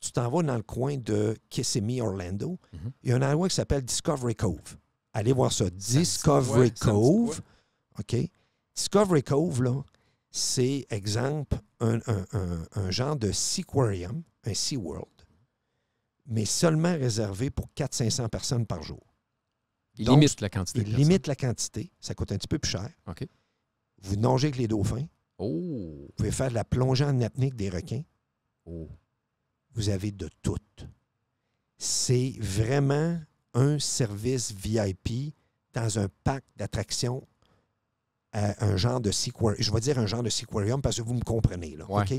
tu t'en vas dans le coin de Kissimmee, Orlando. Mhm. Il y a un endroit qui s'appelle Discovery Cove. Allez voir ça. Discovery Cove. OK? Discovery Cove, c'est, exemple, un, genre de seaquarium, un World, mais seulement réservé pour 400-500 personnes par jour. limite la quantité. limite la quantité. Ça coûte un petit peu plus cher. OK. Vous nagez avec les dauphins. Oh. Vous pouvez faire de la plongée en apnée des requins. Oh. Vous avez de tout. C'est vraiment un service VIP dans un pack d'attractions un genre de sequarium. Je vais dire un genre de sequarium parce que vous me comprenez. Là, OK?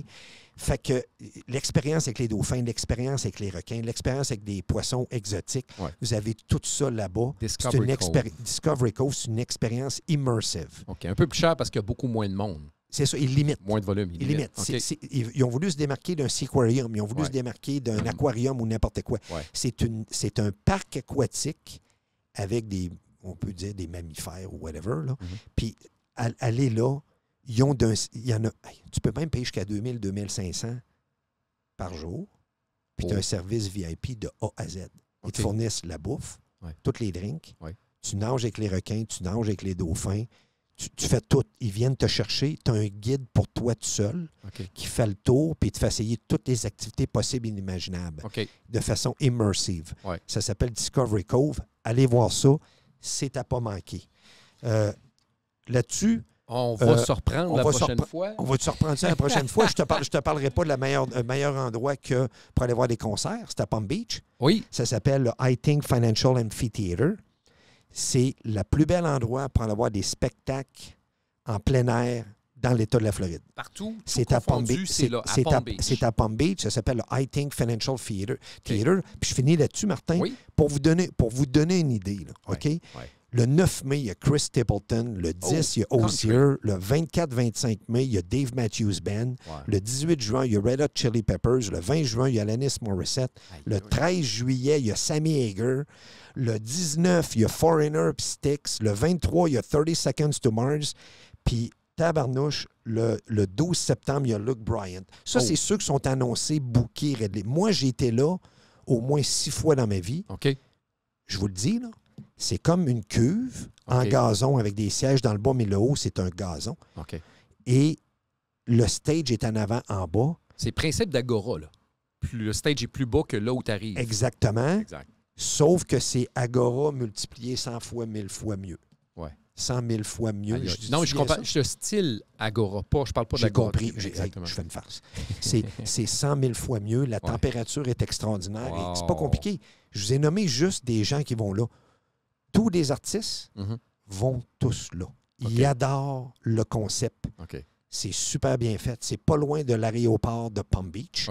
Fait que l'expérience avec les dauphins, l'expérience avec les requins, l'expérience avec des poissons exotiques, vous avez tout ça là-bas. Discovery, Discovery Cove, c'est une expérience immersive. OK. Un peu plus cher parce qu'il y a beaucoup moins de monde. C'est ça, ils limitent. Moins de volume, ils, ils limitent. ils ont voulu se démarquer d'un sequarium, ils ont voulu se démarquer d'un aquarium ou n'importe quoi. C'est un parc aquatique avec des on peut dire des mammifères ou whatever. Là. Mm-hmm. Puis aller là, ils ont d'un, y en a, tu peux même payer jusqu'à 2000, 2500 par jour. Puis tu as un service VIP de A à Z. Ils te fournissent la bouffe, toutes les drinks. Tu nages avec les requins, tu nages avec les dauphins. Tu, fais tout. Ils viennent te chercher. Tu as un guide pour toi tout seul qui fait le tour puis te fait essayer toutes les activités possibles et inimaginables de façon immersive. Ça s'appelle Discovery Cove. Allez voir ça. C'est à pas manquer. Euh, là-dessus. On va euh, surprendre la prochaine fois. On va te surprendre la prochaine fois. Je ne te, te parlerai pas de la meilleure, euh, meilleur endroit que pour aller voir des concerts. C'est à Palm Beach. Oui. Ça s'appelle le High Think Financial Amphitheater. C'est le plus bel endroit pour aller voir des spectacles en plein air dans l'État de la Floride. Partout. C'est à Palm Beach. C'est à, Palm Beach. Ça s'appelle le High Think Financial Theater. Puis je finis là-dessus, Martin, pour, vous donner, pour vous donner une idée. OK? Oui. Le 9 mai, il y a Chris Stapleton. Le 10, il y a Osier. Le 24-25 mai, il y a Dave Matthews Band. Le 18 juin, il y a Red Hot Chili Peppers. Le 20 juin, il y a Alanis Morissette. le 13 juillet, il y a Sammy Hager. Le 19, il y a Foreigner puis Styx. Le 23, il y a 30 Seconds to Mars. Puis tabarnouche, le, 12 septembre, il y a Luke Bryant. Ça, oh. c'est ceux qui sont annoncés, bookés, réglés. Moi, j'ai été là au moins six fois dans ma vie. OK. Je vous le dis, là. C'est comme une cuve en gazon avec des sièges dans le bas, mais le haut, c'est un gazon. OK. Et le stage est en avant, en bas. C'est le principe d'Agora, là. Plus, le stage est plus bas que là où tu arrives. Exactement. Exact. Sauf que c'est Agora multiplié 100 fois, 1000 fois mieux. Ouais. 100 000 fois mieux. je, non, je compare. Je style Agora, pas. Je parle pas J'ai compris. Je fais une farce. c'est 100 000 fois mieux. La température est extraordinaire. Wow. C'est pas compliqué. Je vous ai nommé juste des gens qui vont là tous les artistes mhm. vont tous là. Ils adorent le concept. C'est super bien fait. C'est pas loin de l'aéroport de Palm Beach.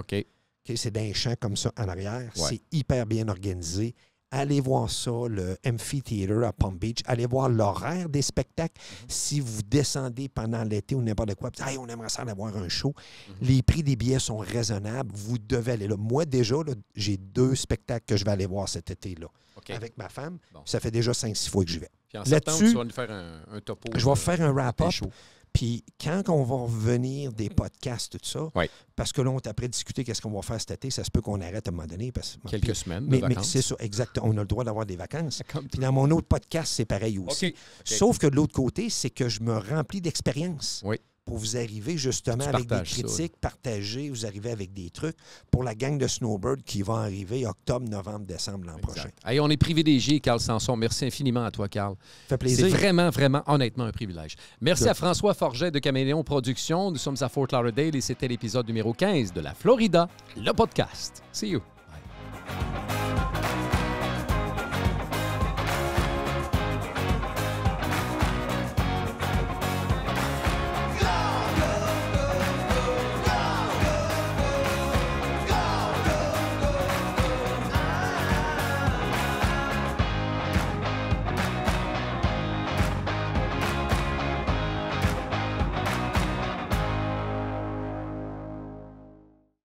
c'est d'un champ comme ça en arrière. C'est hyper bien organisé allez voir ça, le Amphitheater à Palm Beach. Allez voir l'horaire des spectacles. Si vous descendez pendant l'été ou n'importe quoi, vous on aimerait ça en un show. Mhm. Les prix des billets sont raisonnables. Vous devez aller là. Moi, déjà, j'ai deux spectacles que je vais aller voir cet été-là avec ma femme. Ça fait déjà cinq, six fois que je vais. Puis en septembre, tu vas faire un topo. Je vais faire un wrap-up puis quand on va revenir des podcasts, tout ça, parce que là, on t'a après discuter qu'est-ce qu'on va faire cet été, ça se peut qu'on arrête à un moment donné. Parce, Quelques semaines. mais, mais c'est ça, exact. On a le droit d'avoir des vacances. Puis dans mon autre podcast, c'est pareil aussi. Sauf que de l'autre côté, c'est que je me remplis d'expérience. Oui pour vous arriver justement avec des critiques partager, vous arrivez avec des trucs pour la gang de Snowbird qui va arriver octobre, novembre, décembre l'an prochain. on est privilégié, Carl Sanson. Merci infiniment à toi, Carl. fait plaisir. C'est vraiment, vraiment, honnêtement, un privilège. Merci à François Forget de Caméléon Productions. Nous sommes à Fort Lauderdale et c'était l'épisode numéro 15 de La Florida, le podcast. See you.